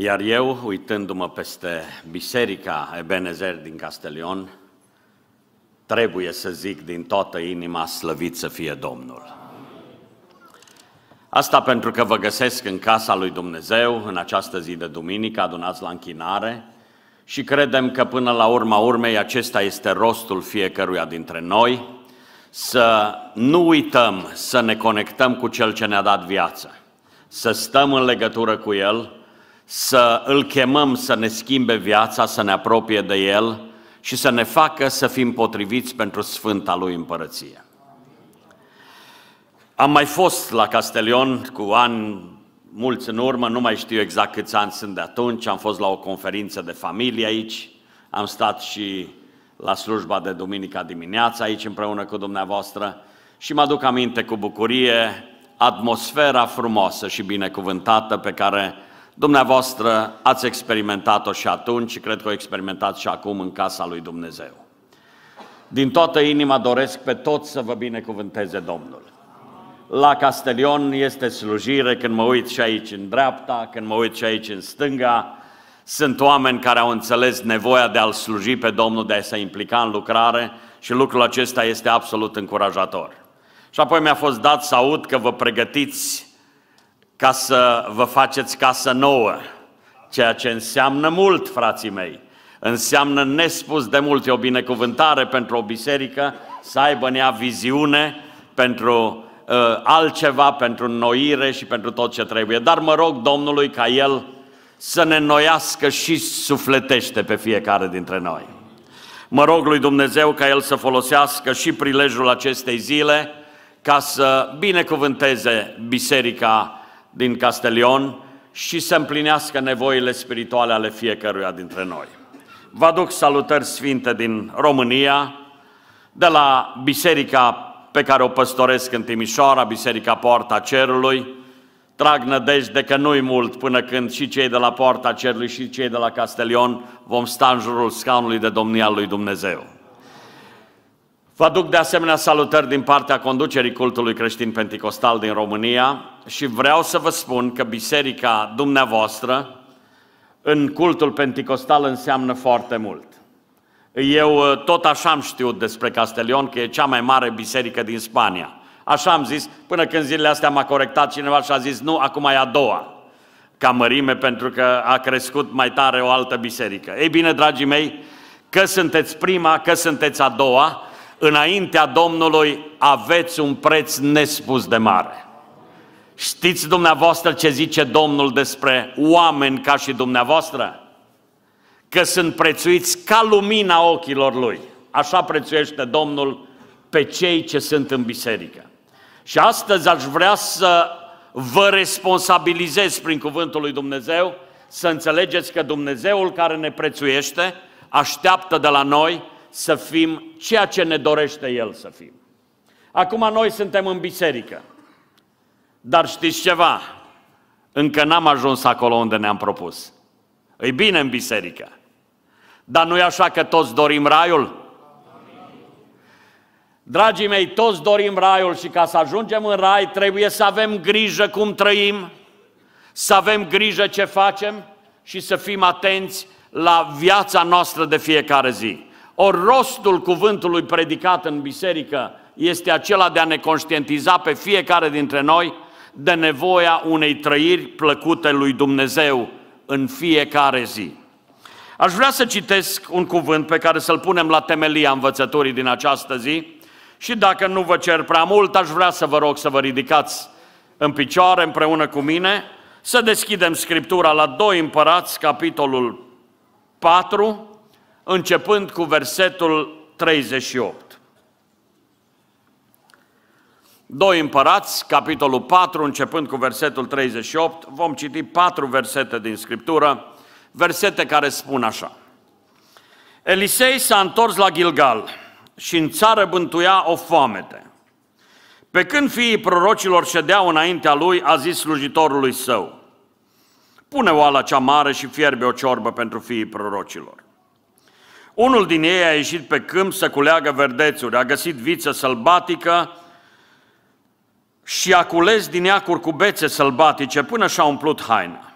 Iar eu, uitându-mă peste Biserica Ebenezer din Castelion, trebuie să zic din toată inima slăvit să fie Domnul. Asta pentru că vă găsesc în casa lui Dumnezeu în această zi de duminică, adunați la închinare și credem că până la urma urmei acesta este rostul fiecăruia dintre noi, să nu uităm să ne conectăm cu Cel ce ne-a dat viață, să stăm în legătură cu El – să îl chemăm să ne schimbe viața, să ne apropie de El și să ne facă să fim potriviți pentru Sfânta Lui Împărăție. Am mai fost la Castelion cu ani mulți în urmă, nu mai știu exact câți ani sunt de atunci, am fost la o conferință de familie aici, am stat și la slujba de duminica dimineața aici împreună cu dumneavoastră și mă aduc aminte cu bucurie atmosfera frumoasă și binecuvântată pe care Dumneavoastră ați experimentat-o și atunci și cred că o experimentați și acum în casa lui Dumnezeu. Din toată inima doresc pe toți să vă binecuvânteze Domnul. La Castelion este slujire când mă uit și aici în dreapta, când mă uit și aici în stânga. Sunt oameni care au înțeles nevoia de a-L sluji pe Domnul, de a se implica în lucrare și lucrul acesta este absolut încurajator. Și apoi mi-a fost dat să aud că vă pregătiți ca să vă faceți casă nouă, ceea ce înseamnă mult, frații mei. Înseamnă nespus de mult, e o binecuvântare pentru o biserică să aibă în ea viziune pentru uh, altceva, pentru noire și pentru tot ce trebuie. Dar mă rog Domnului ca El să ne noiască și sufletește pe fiecare dintre noi. Mă rog lui Dumnezeu ca El să folosească și prilejul acestei zile ca să binecuvânteze biserica din Castelion și să împlinească nevoile spirituale ale fiecăruia dintre noi. Vă aduc salutări sfinte din România, de la biserica pe care o păstoresc în Timișoara, Biserica Poarta Cerului. Trag nădejde că nu-i mult până când și cei de la Poarta Cerului și cei de la Castelion vom sta în jurul scaunului de domnia lui Dumnezeu. Vă aduc de asemenea salutări din partea conducerii cultului creștin penticostal din România și vreau să vă spun că biserica dumneavoastră în cultul penticostal înseamnă foarte mult. Eu uh, tot așa am știut despre Castelion, că e cea mai mare biserică din Spania. Așa am zis, până când zilele astea m-a corectat cineva și a zis, nu, acum e a doua ca mărime, pentru că a crescut mai tare o altă biserică. Ei bine, dragii mei, că sunteți prima, că sunteți a doua, Înaintea Domnului aveți un preț nespus de mare. Știți dumneavoastră ce zice Domnul despre oameni ca și dumneavoastră? Că sunt prețuiți ca lumina ochilor lui. Așa prețuiește Domnul pe cei ce sunt în biserică. Și astăzi aș vrea să vă responsabilizez prin cuvântul lui Dumnezeu, să înțelegeți că Dumnezeul care ne prețuiește așteaptă de la noi să fim ceea ce ne dorește El să fim. Acum noi suntem în biserică, dar știți ceva? Încă n-am ajuns acolo unde ne-am propus. E bine în biserică, dar nu e așa că toți dorim raiul? Dragii mei, toți dorim raiul și ca să ajungem în rai trebuie să avem grijă cum trăim, să avem grijă ce facem și să fim atenți la viața noastră de fiecare zi. Or, rostul cuvântului predicat în biserică este acela de a ne conștientiza pe fiecare dintre noi de nevoia unei trăiri plăcute lui Dumnezeu în fiecare zi. Aș vrea să citesc un cuvânt pe care să-l punem la temelia învățătorii din această zi și dacă nu vă cer prea mult, aș vrea să vă rog să vă ridicați în picioare împreună cu mine, să deschidem Scriptura la 2 Împărați, capitolul 4, începând cu versetul 38. doi Împărați, capitolul 4, începând cu versetul 38, vom citi patru versete din Scriptură, versete care spun așa. Elisei s-a întors la Gilgal și în țară bântuia o foamete. Pe când fiii prorocilor ședeau înaintea lui, a zis slujitorului său, pune oala cea mare și fierbe o ciorbă pentru fiii prorocilor. Unul din ei a ieșit pe câmp să culeagă verdețuri, a găsit viță sălbatică și a cules din ea curcubețe sălbatice până și-a umplut haina.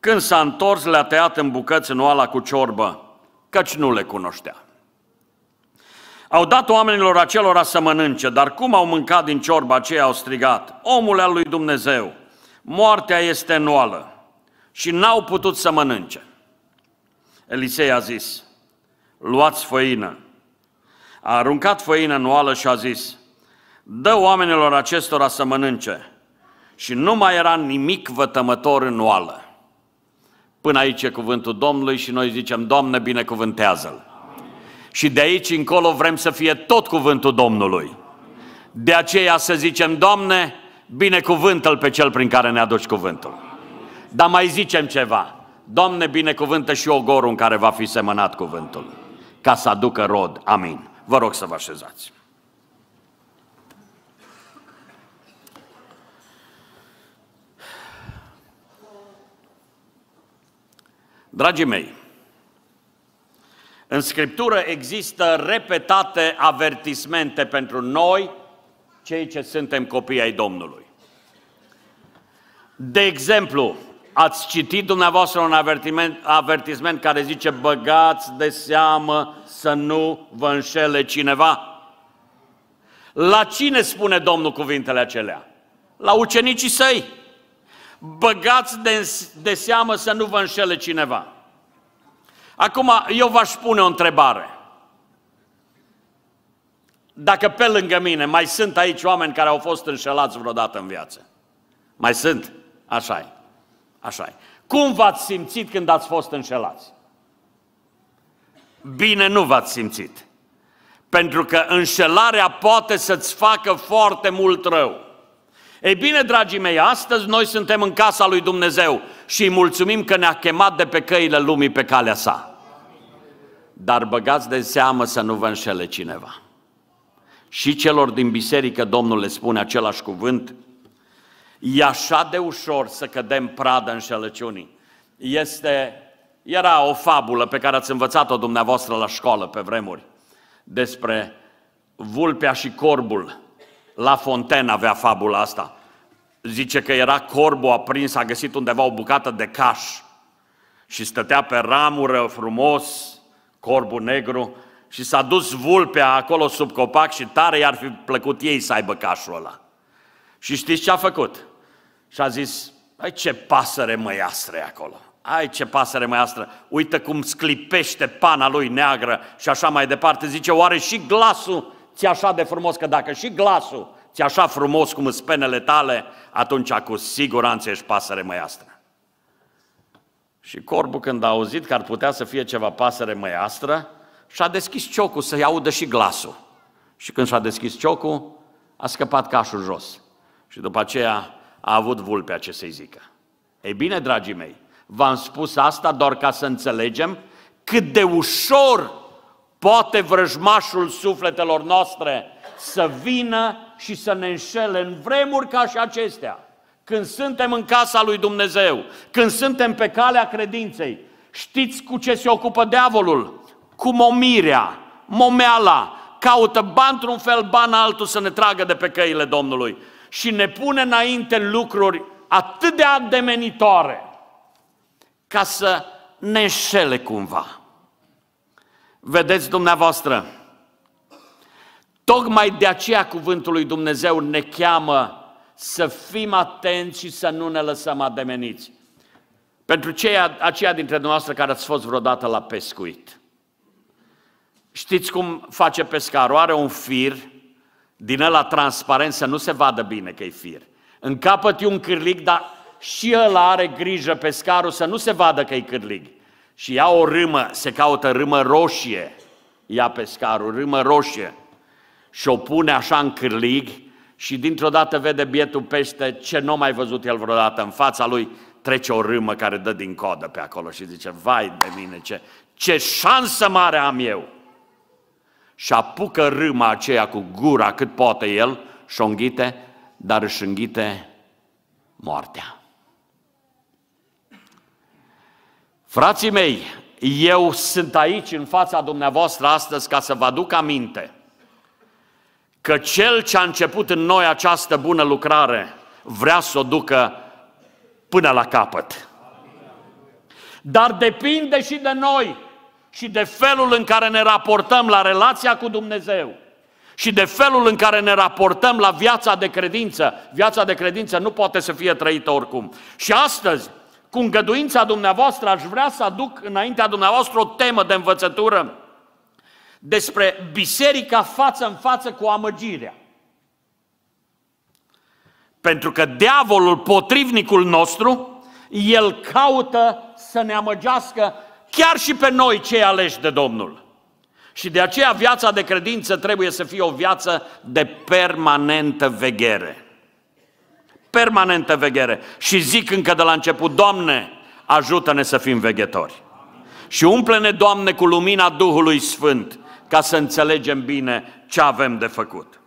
Când s-a întors, le-a tăiat în bucăți în oala cu ciorbă, căci nu le cunoștea. Au dat oamenilor acelora să mănânce, dar cum au mâncat din ciorba aceea au strigat, omul al lui Dumnezeu, moartea este oală și n-au putut să mănânce. Elisei a zis, luați făină. A aruncat făină în oală și a zis, dă oamenilor acestora să mănânce. Și nu mai era nimic vătămător în oală. Până aici e cuvântul Domnului și noi zicem, Doamne, binecuvântează-L. Și de aici încolo vrem să fie tot cuvântul Domnului. De aceea să zicem, Doamne, binecuvântă-L pe Cel prin care ne aduci cuvântul. Dar mai zicem ceva. Doamne, binecuvântă și ogorul în care va fi semănat cuvântul ca să aducă rod. Amin. Vă rog să vă așezați. Dragii mei, în Scriptură există repetate avertismente pentru noi, cei ce suntem copii ai Domnului. De exemplu, Ați citit dumneavoastră un avertisment care zice băgați de seamă să nu vă înșele cineva? La cine spune Domnul cuvintele acelea? La ucenicii săi. Băgați de, de seamă să nu vă înșele cineva. Acum, eu v-aș pune o întrebare. Dacă pe lângă mine mai sunt aici oameni care au fost înșelați vreodată în viață. Mai sunt? Așa e. Așa e. Cum v-ați simțit când ați fost înșelați? Bine nu v-ați simțit. Pentru că înșelarea poate să-ți facă foarte mult rău. Ei bine, dragii mei, astăzi noi suntem în casa lui Dumnezeu și îi mulțumim că ne-a chemat de pe căile lumii pe calea sa. Dar băgați de seamă să nu vă înșele cineva. Și celor din biserică Domnul le spune același cuvânt, E așa de ușor să cădem pradă înșelăciunii. Este, era o fabulă pe care ați învățat-o dumneavoastră la școală pe vremuri despre vulpea și corbul. La Fonten avea fabula asta. Zice că era corbul aprins, a găsit undeva o bucată de caș și stătea pe ramură frumos, corbul negru, și s-a dus vulpea acolo sub copac și tare i-ar fi plăcut ei să aibă cașul ăla. Și știți ce a făcut? Și a zis, ai ce pasăre măiastră e acolo. Ai ce pasăre măiastră, Uite cum sclipește pana lui neagră și așa mai departe. Zice, oare și glasul ți așa de frumos? Că dacă și glasul ți așa frumos cum sunt penele tale, atunci cu siguranță ești pasăre măiastră. Și corbul când a auzit că ar putea să fie ceva pasăre măiastră, și-a deschis ciocul să-i audă și glasul. Și când și-a deschis ciocul, a scăpat cașul jos. Și după aceea a avut vulpea ce să-i zică. Ei bine, dragii mei, v-am spus asta doar ca să înțelegem cât de ușor poate vrăjmașul sufletelor noastre să vină și să ne înșele în vremuri ca și acestea. Când suntem în casa lui Dumnezeu, când suntem pe calea credinței, știți cu ce se ocupă diavolul? Cu momirea, momeala, caută ban într-un fel, ban altul să ne tragă de pe căile Domnului și ne pune înainte lucruri atât de ademenitoare ca să ne înșele cumva. Vedeți dumneavoastră, tocmai de aceea cuvântul lui Dumnezeu ne cheamă să fim atenți și să nu ne lăsăm ademeniți. Pentru cei, aceia dintre dumneavoastră care ați fost vreodată la pescuit, știți cum face pescarul? Are un fir din ăla transparent să nu se vadă bine că e fir. Încapăt un cârlig, dar și el are grijă scarul să nu se vadă că e cârlig. Și ia o râmă, se caută râmă roșie, ia pescarul, râmă roșie, și o pune așa în cârlig și dintr-o dată vede bietul pește ce nu mai văzut el vreodată în fața lui, trece o râmă care dă din codă pe acolo și zice, vai de mine, ce, ce șansă mare am eu! și apucă râma aceea cu gura cât poate el și o înghite, dar își înghite moartea. Frații mei, eu sunt aici în fața dumneavoastră astăzi ca să vă aduc aminte că cel ce a început în noi această bună lucrare vrea să o ducă până la capăt. Dar depinde și de noi și de felul în care ne raportăm la relația cu Dumnezeu și de felul în care ne raportăm la viața de credință. Viața de credință nu poate să fie trăită oricum. Și astăzi, cu îngăduința dumneavoastră, aș vrea să aduc înaintea dumneavoastră o temă de învățătură despre biserica față în față cu amăgirea. Pentru că diavolul, potrivnicul nostru, el caută să ne amăgească chiar și pe noi cei aleși de Domnul. Și de aceea viața de credință trebuie să fie o viață de permanentă veghere. Permanentă veghere. Și zic încă de la început, Doamne, ajută-ne să fim veghetori. Și umple-ne, Doamne, cu lumina Duhului Sfânt, ca să înțelegem bine ce avem de făcut.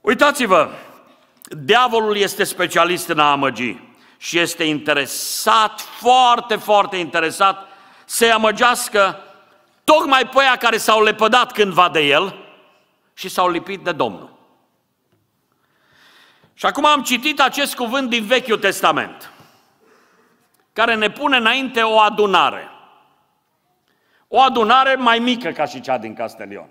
Uitați-vă, diavolul este specialist în a amăgi și este interesat, foarte, foarte interesat să-i amăgească tocmai pe aia care s-au lepădat cândva de el și s-au lipit de Domnul. Și acum am citit acest cuvânt din Vechiul Testament, care ne pune înainte o adunare. O adunare mai mică ca și cea din Castelion.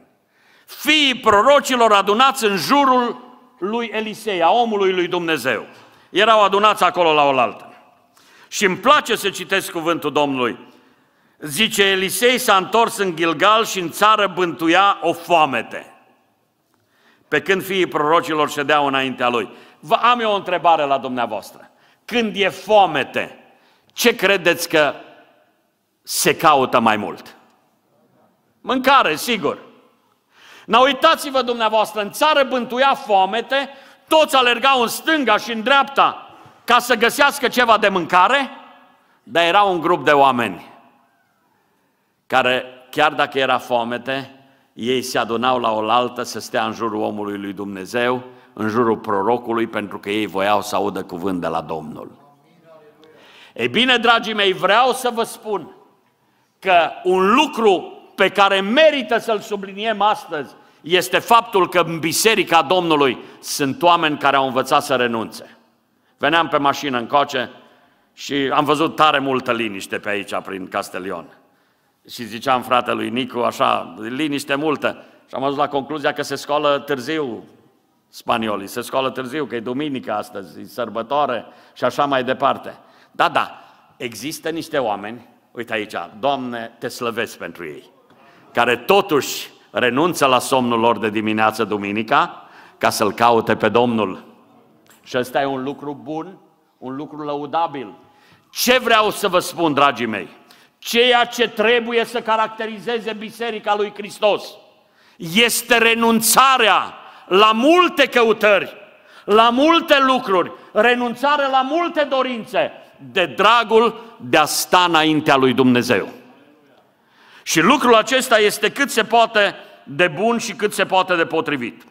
Fiii prorocilor adunați în jurul lui Elisei, a omului lui Dumnezeu. Erau adunați acolo la oaltă. Și îmi place să citesc cuvântul Domnului. Zice, Elisei s-a întors în Gilgal și în țară bântuia o foamete. Pe când fiii prorocilor ședeau înaintea lui. Vă am eu o întrebare la dumneavoastră. Când e foamete, ce credeți că se caută mai mult? Mâncare, sigur. Na, uitați-vă dumneavoastră, în țară bântuia foamete, toți alergau în stânga și în dreapta ca să găsească ceva de mâncare, dar era un grup de oameni care chiar dacă era foamete, ei se adunau la oaltă să stea în jurul omului lui Dumnezeu, în jurul prorocului, pentru că ei voiau să audă cuvânt de la Domnul. Ei bine, dragii mei, vreau să vă spun că un lucru pe care merită să-l subliniem astăzi este faptul că în Biserica Domnului sunt oameni care au învățat să renunțe. Veneam pe mașină încoace și am văzut tare multă liniște pe aici, prin Castelion și ziceam fratelui Nicu, așa, liniște multă. Și am ajuns la concluzia că se scoală târziu spaniolii, se scoală târziu, că e duminică astăzi, e sărbătoare și așa mai departe. Da, da, există niște oameni, uite aici, Doamne, te slăvesc pentru ei, care totuși renunță la somnul lor de dimineață duminica ca să-L caute pe Domnul. Și ăsta e un lucru bun, un lucru lăudabil. Ce vreau să vă spun, dragii mei? ceea ce trebuie să caracterizeze Biserica lui Hristos este renunțarea la multe căutări, la multe lucruri, renunțare la multe dorințe, de dragul de a sta înaintea lui Dumnezeu. Și lucrul acesta este cât se poate de bun și cât se poate de potrivit.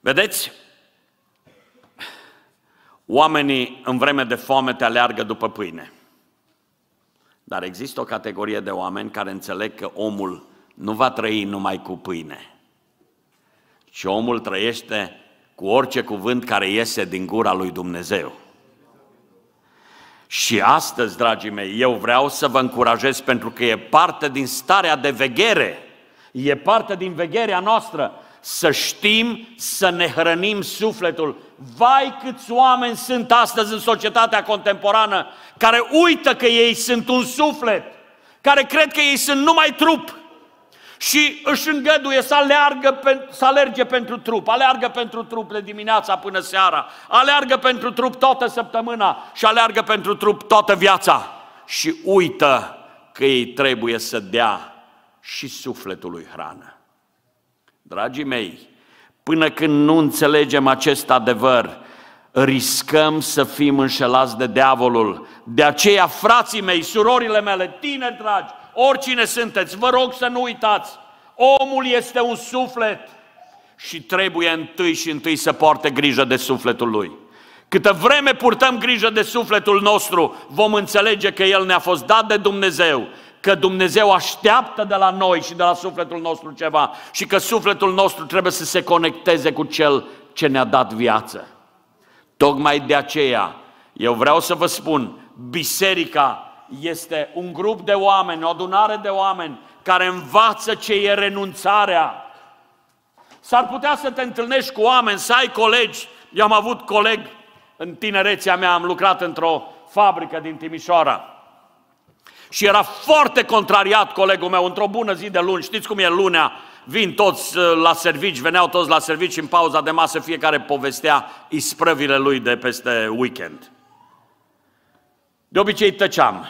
Vedeți? Oamenii în vreme de foame te aleargă după pâine. Dar există o categorie de oameni care înțeleg că omul nu va trăi numai cu pâine, ci omul trăiește cu orice cuvânt care iese din gura lui Dumnezeu. Și astăzi, dragii mei, eu vreau să vă încurajez pentru că e parte din starea de veghere, e parte din vegherea noastră să știm să ne hrănim sufletul. Vai câți oameni sunt astăzi în societatea contemporană care uită că ei sunt un suflet, care cred că ei sunt numai trup și își îngăduie să, aleargă, să alerge pentru trup, aleargă pentru trup de dimineața până seara, aleargă pentru trup toată săptămâna și aleargă pentru trup toată viața și uită că ei trebuie să dea și sufletului hrană. Dragii mei, până când nu înțelegem acest adevăr, riscăm să fim înșelați de diavolul. De aceea, frații mei, surorile mele, tineri dragi, oricine sunteți, vă rog să nu uitați, omul este un suflet și trebuie întâi și întâi să poarte grijă de sufletul lui. Câtă vreme purtăm grijă de sufletul nostru, vom înțelege că el ne-a fost dat de Dumnezeu că Dumnezeu așteaptă de la noi și de la sufletul nostru ceva și că sufletul nostru trebuie să se conecteze cu Cel ce ne-a dat viață. Tocmai de aceea, eu vreau să vă spun, biserica este un grup de oameni, o adunare de oameni care învață ce e renunțarea. S-ar putea să te întâlnești cu oameni, să ai colegi. Eu am avut coleg în tinerețea mea, am lucrat într-o fabrică din Timișoara. Și era foarte contrariat colegul meu într-o bună zi de luni. Știți cum e lunea? Vin toți uh, la servici, veneau toți la servici în pauza de masă, fiecare povestea isprăvile lui de peste weekend. De obicei tăceam.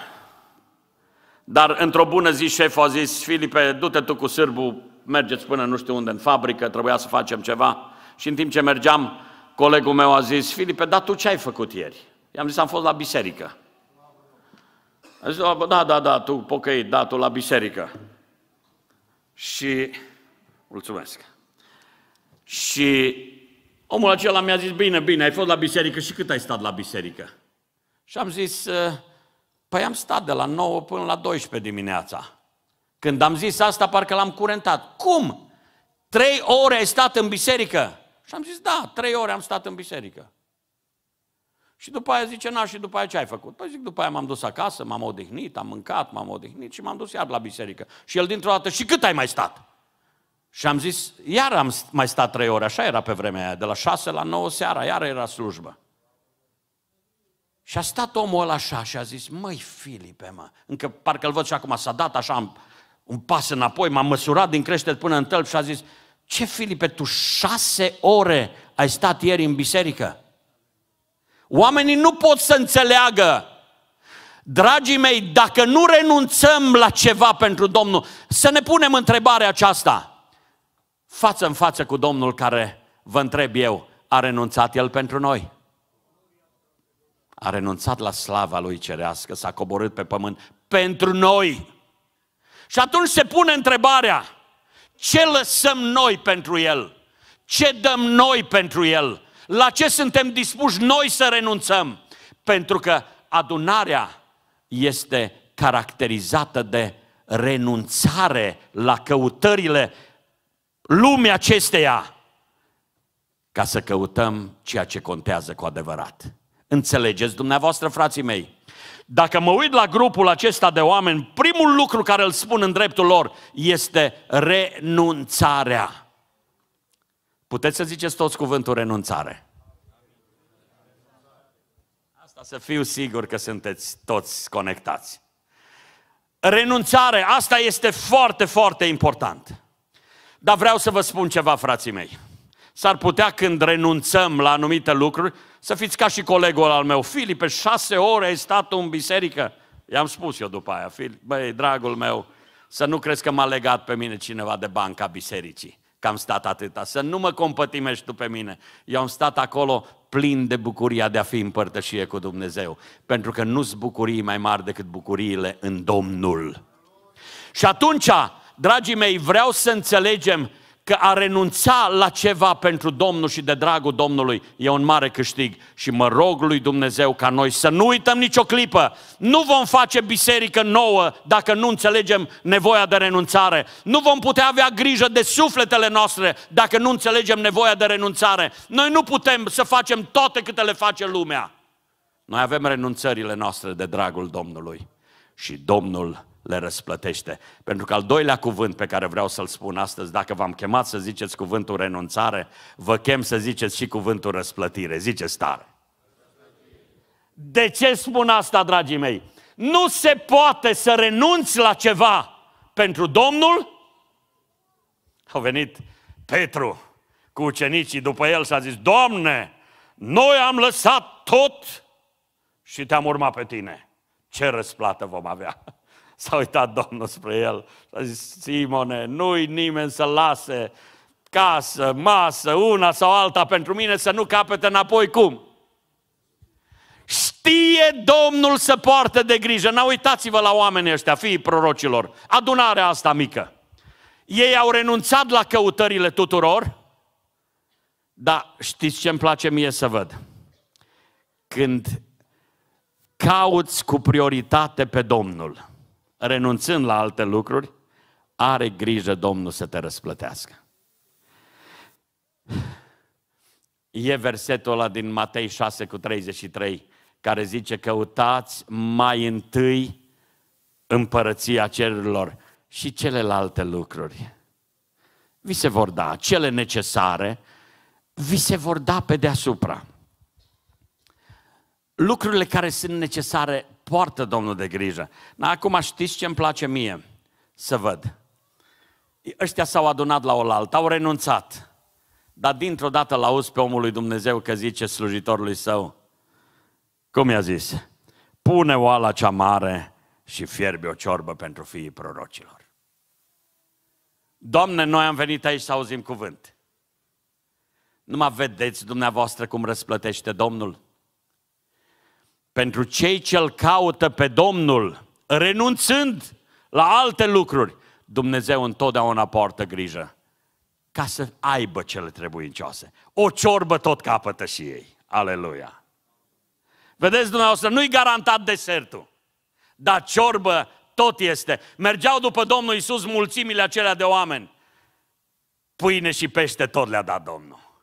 Dar într-o bună zi șeful a zis, Filipe, du-te tu cu sârbu, mergeți până nu știu unde, în fabrică, trebuia să facem ceva. Și în timp ce mergeam, colegul meu a zis, Filipe, dar tu ce ai făcut ieri? I-am zis, am fost la biserică. A zis, da, da, da, tu pocăi, datul la biserică. Și, mulțumesc. Și omul acela mi-a zis, bine, bine, ai fost la biserică și cât ai stat la biserică? Și am zis, păi am stat de la 9 până la 12 dimineața. Când am zis asta, parcă l-am curentat. Cum? Trei ore ai stat în biserică? Și am zis, da, trei ore am stat în biserică. Și după aia zice, na, și după aia ce ai făcut? Păi zic, după aia m-am dus acasă, m-am odihnit, am mâncat, m-am odihnit și m-am dus iar la biserică. Și el dintr-o dată, și cât ai mai stat? Și am zis, iar am mai stat trei ore, așa era pe vremea aia, de la șase la nouă seara, iar era slujbă. Și a stat omul ăla așa și a zis, măi Filipe, mă, încă parcă îl văd și acum, s-a dat așa un pas înapoi, m-a măsurat din creștet până în tălp și a zis, ce Filipe, tu șase ore ai stat ieri în biserică? Oamenii nu pot să înțeleagă. Dragii mei, dacă nu renunțăm la ceva pentru Domnul, să ne punem întrebarea aceasta. Față în față cu Domnul care, vă întreb eu, a renunțat El pentru noi? A renunțat la slava Lui cerească, s-a coborât pe pământ pentru noi. Și atunci se pune întrebarea, ce lăsăm noi pentru El? Ce dăm noi pentru El? la ce suntem dispuși noi să renunțăm. Pentru că adunarea este caracterizată de renunțare la căutările lumii acesteia ca să căutăm ceea ce contează cu adevărat. Înțelegeți dumneavoastră, frații mei? Dacă mă uit la grupul acesta de oameni, primul lucru care îl spun în dreptul lor este renunțarea. Puteți să ziceți toți cuvântul renunțare. Asta să fiu sigur că sunteți toți conectați. Renunțare, asta este foarte, foarte important. Dar vreau să vă spun ceva, frații mei. S-ar putea când renunțăm la anumite lucruri să fiți ca și colegul al meu. Filipe, șase ore ai stat în biserică. I-am spus eu după aia, Filip, băi, dragul meu, să nu crezi că m-a legat pe mine cineva de banca bisericii că am stat atâta, să nu mă compătimești tu pe mine. Eu am stat acolo plin de bucuria de a fi împărtășie cu Dumnezeu, pentru că nu-s bucurii mai mari decât bucuriile în Domnul. Și atunci, dragii mei, vreau să înțelegem că a renunța la ceva pentru Domnul și de dragul Domnului e un mare câștig. Și mă rog lui Dumnezeu ca noi să nu uităm nicio clipă. Nu vom face biserică nouă dacă nu înțelegem nevoia de renunțare. Nu vom putea avea grijă de sufletele noastre dacă nu înțelegem nevoia de renunțare. Noi nu putem să facem toate câte le face lumea. Noi avem renunțările noastre de dragul Domnului. Și Domnul le răsplătește. Pentru că al doilea cuvânt pe care vreau să-l spun astăzi, dacă v-am chemat să ziceți cuvântul renunțare, vă chem să ziceți și cuvântul răsplătire. Ziceți tare. De ce spun asta, dragii mei? Nu se poate să renunți la ceva pentru Domnul. Au venit Petru cu ucenicii după el și a zis, Doamne, noi am lăsat tot și te-am urmat pe tine. Ce răsplată vom avea? S-a uitat Domnul spre el și a zis, Simone, nu-i nimeni să lase casă, masă, una sau alta pentru mine să nu capete înapoi cum? Știe Domnul să poartă de grijă. Nu uitați-vă la oamenii ăștia, fiii prorocilor. Adunarea asta mică. Ei au renunțat la căutările tuturor, dar știți ce îmi place mie să văd? Când cauți cu prioritate pe Domnul – renunțând la alte lucruri, are grijă Domnul să te răsplătească. E versetul ăla din Matei 6 cu 33 care zice căutați mai întâi împărăția cerurilor și celelalte lucruri. Vi se vor da cele necesare, vi se vor da pe deasupra. Lucrurile care sunt necesare poartă Domnul de grijă. Na, acum știți ce îmi place mie? Să văd. Ăștia s-au adunat la oaltă, au renunțat. Dar dintr-o dată l-auzi pe omul lui Dumnezeu că zice slujitorului său, cum i-a zis? Pune oala cea mare și fierbe o ciorbă pentru fiii prorocilor. Doamne, noi am venit aici să auzim cuvânt. Nu mă vedeți dumneavoastră cum răsplătește Domnul? pentru cei ce îl caută pe Domnul, renunțând la alte lucruri, Dumnezeu întotdeauna poartă grijă ca să aibă cele trebuincioase. O ciorbă tot capătă și ei. Aleluia! Vedeți dumneavoastră, nu-i garantat desertul, dar ciorbă tot este. Mergeau după Domnul Isus mulțimile acelea de oameni. Pâine și pește tot le-a dat Domnul.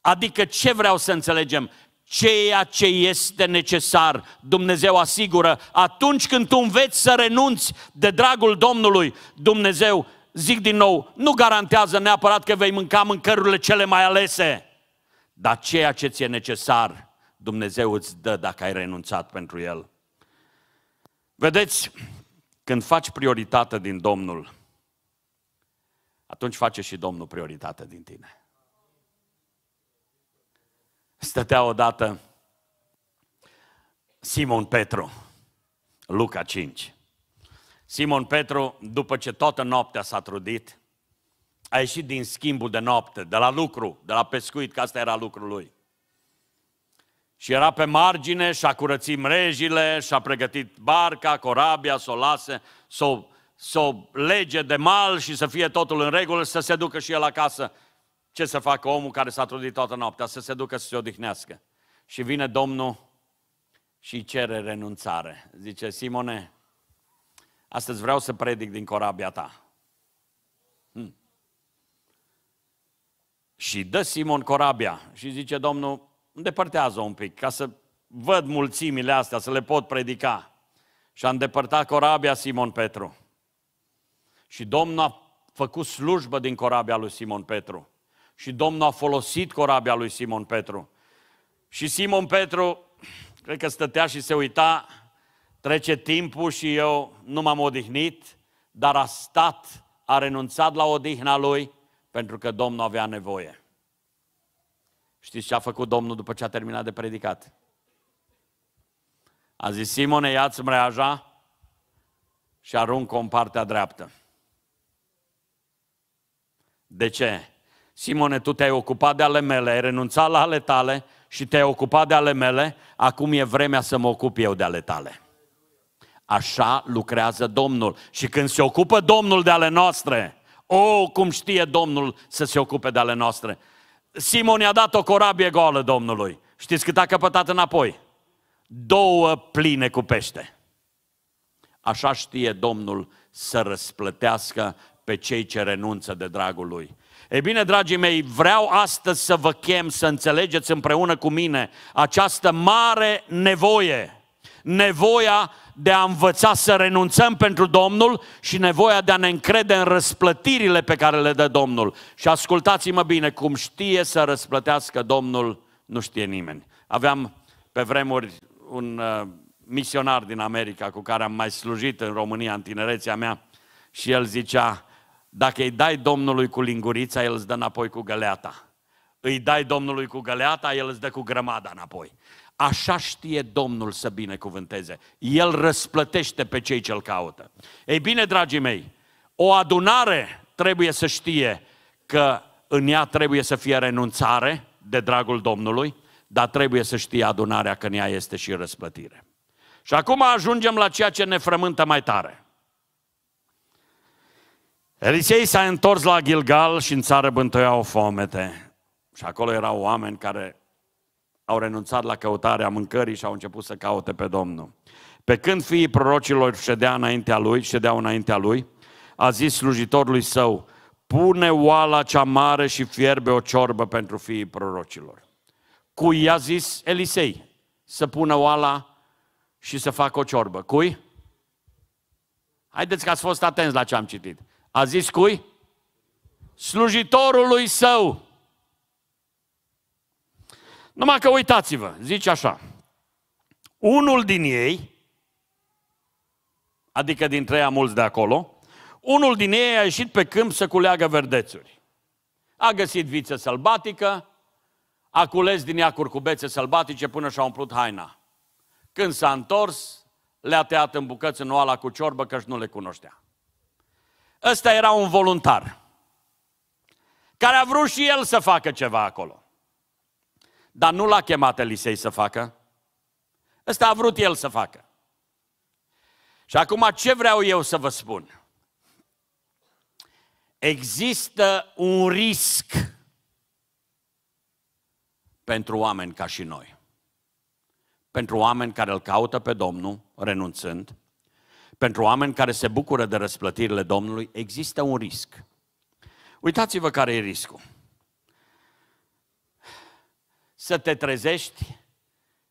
Adică ce vreau să înțelegem? ceea ce este necesar. Dumnezeu asigură, atunci când tu înveți să renunți de dragul Domnului, Dumnezeu, zic din nou, nu garantează neapărat că vei mânca mâncărurile cele mai alese, dar ceea ce ți-e necesar, Dumnezeu îți dă dacă ai renunțat pentru El. Vedeți, când faci prioritate din Domnul, atunci face și Domnul prioritate din tine. Stătea odată Simon Petru, Luca 5. Simon Petru, după ce toată noaptea s-a trudit, a ieșit din schimbul de noapte, de la lucru, de la pescuit, că asta era lucrul lui. Și era pe margine și a curățit mrejile și a pregătit barca, corabia, să o lase, să o, să o lege de mal și să fie totul în regulă, să se ducă și el acasă ce să facă omul care s-a trudit toată noaptea? Să se ducă să se odihnească. Și vine Domnul și cere renunțare. Zice, Simone, astăzi vreau să predic din corabia ta. Hmm. Și dă Simon corabia și zice, Domnul, îndepărtează un pic, ca să văd mulțimile astea, să le pot predica. Și a îndepărtat corabia Simon Petru. Și Domnul a făcut slujbă din corabia lui Simon Petru. Și Domnul a folosit corabia lui Simon Petru. Și Simon Petru, cred că stătea și se uita, trece timpul și eu nu m-am odihnit, dar a stat, a renunțat la odihna lui, pentru că Domnul avea nevoie. Știți ce a făcut Domnul după ce a terminat de predicat? A zis, Simone, ia-ți mreaja și aruncă-o în partea dreaptă. De ce? Simone, tu te-ai ocupat de ale mele, ai renunțat la ale tale și te-ai ocupat de ale mele, acum e vremea să mă ocup eu de ale tale. Așa lucrează Domnul. Și când se ocupă Domnul de ale noastre, o, oh, cum știe Domnul să se ocupe de ale noastre. Simon i-a dat o corabie goală Domnului. Știți cât a căpătat înapoi? Două pline cu pește. Așa știe Domnul să răsplătească pe cei ce renunță de dragul lui. Ei bine, dragii mei, vreau astăzi să vă chem să înțelegeți împreună cu mine această mare nevoie. Nevoia de a învăța să renunțăm pentru Domnul și nevoia de a ne încrede în răsplătirile pe care le dă Domnul. Și ascultați-mă bine, cum știe să răsplătească Domnul, nu știe nimeni. Aveam pe vremuri un uh, misionar din America cu care am mai slujit în România, în tinerețea mea, și el zicea, dacă îi dai Domnului cu lingurița, El îți dă înapoi cu găleata. Îi dai Domnului cu găleata, El îți dă cu grămada înapoi. Așa știe Domnul să binecuvânteze. El răsplătește pe cei ce-L caută. Ei bine, dragii mei, o adunare trebuie să știe că în ea trebuie să fie renunțare de dragul Domnului, dar trebuie să știe adunarea că în ea este și răsplătire. Și acum ajungem la ceea ce ne frământă mai tare. Elisei s-a întors la Gilgal și în țară o foamete. Și acolo erau oameni care au renunțat la căutarea mâncării și au început să caute pe Domnul. Pe când fiii prorocilor ședea înaintea lui, ședeau înaintea lui, a zis slujitorului său, pune oala cea mare și fierbe o ciorbă pentru fiii prorocilor. Cui i-a zis Elisei să pună oala și să facă o ciorbă? Cui? Haideți că ați fost atenți la ce am citit. A zis cui? Slujitorului său. Numai că uitați-vă, zice așa. Unul din ei, adică dintre ei mulți de acolo, unul din ei a ieșit pe câmp să culeagă verdețuri. A găsit viță sălbatică, a cules din ea curcubețe sălbatice până și-a umplut haina. Când s-a întors, le-a tăiat în bucăți în oala cu ciorbă, căci nu le cunoștea. Ăsta era un voluntar care a vrut și el să facă ceva acolo. Dar nu l-a chemat Elisei să facă. Ăsta a vrut el să facă. Și acum ce vreau eu să vă spun? Există un risc pentru oameni ca și noi. Pentru oameni care îl caută pe Domnul, renunțând, pentru oameni care se bucură de răsplătirile Domnului, există un risc. Uitați-vă care e riscul. Să te trezești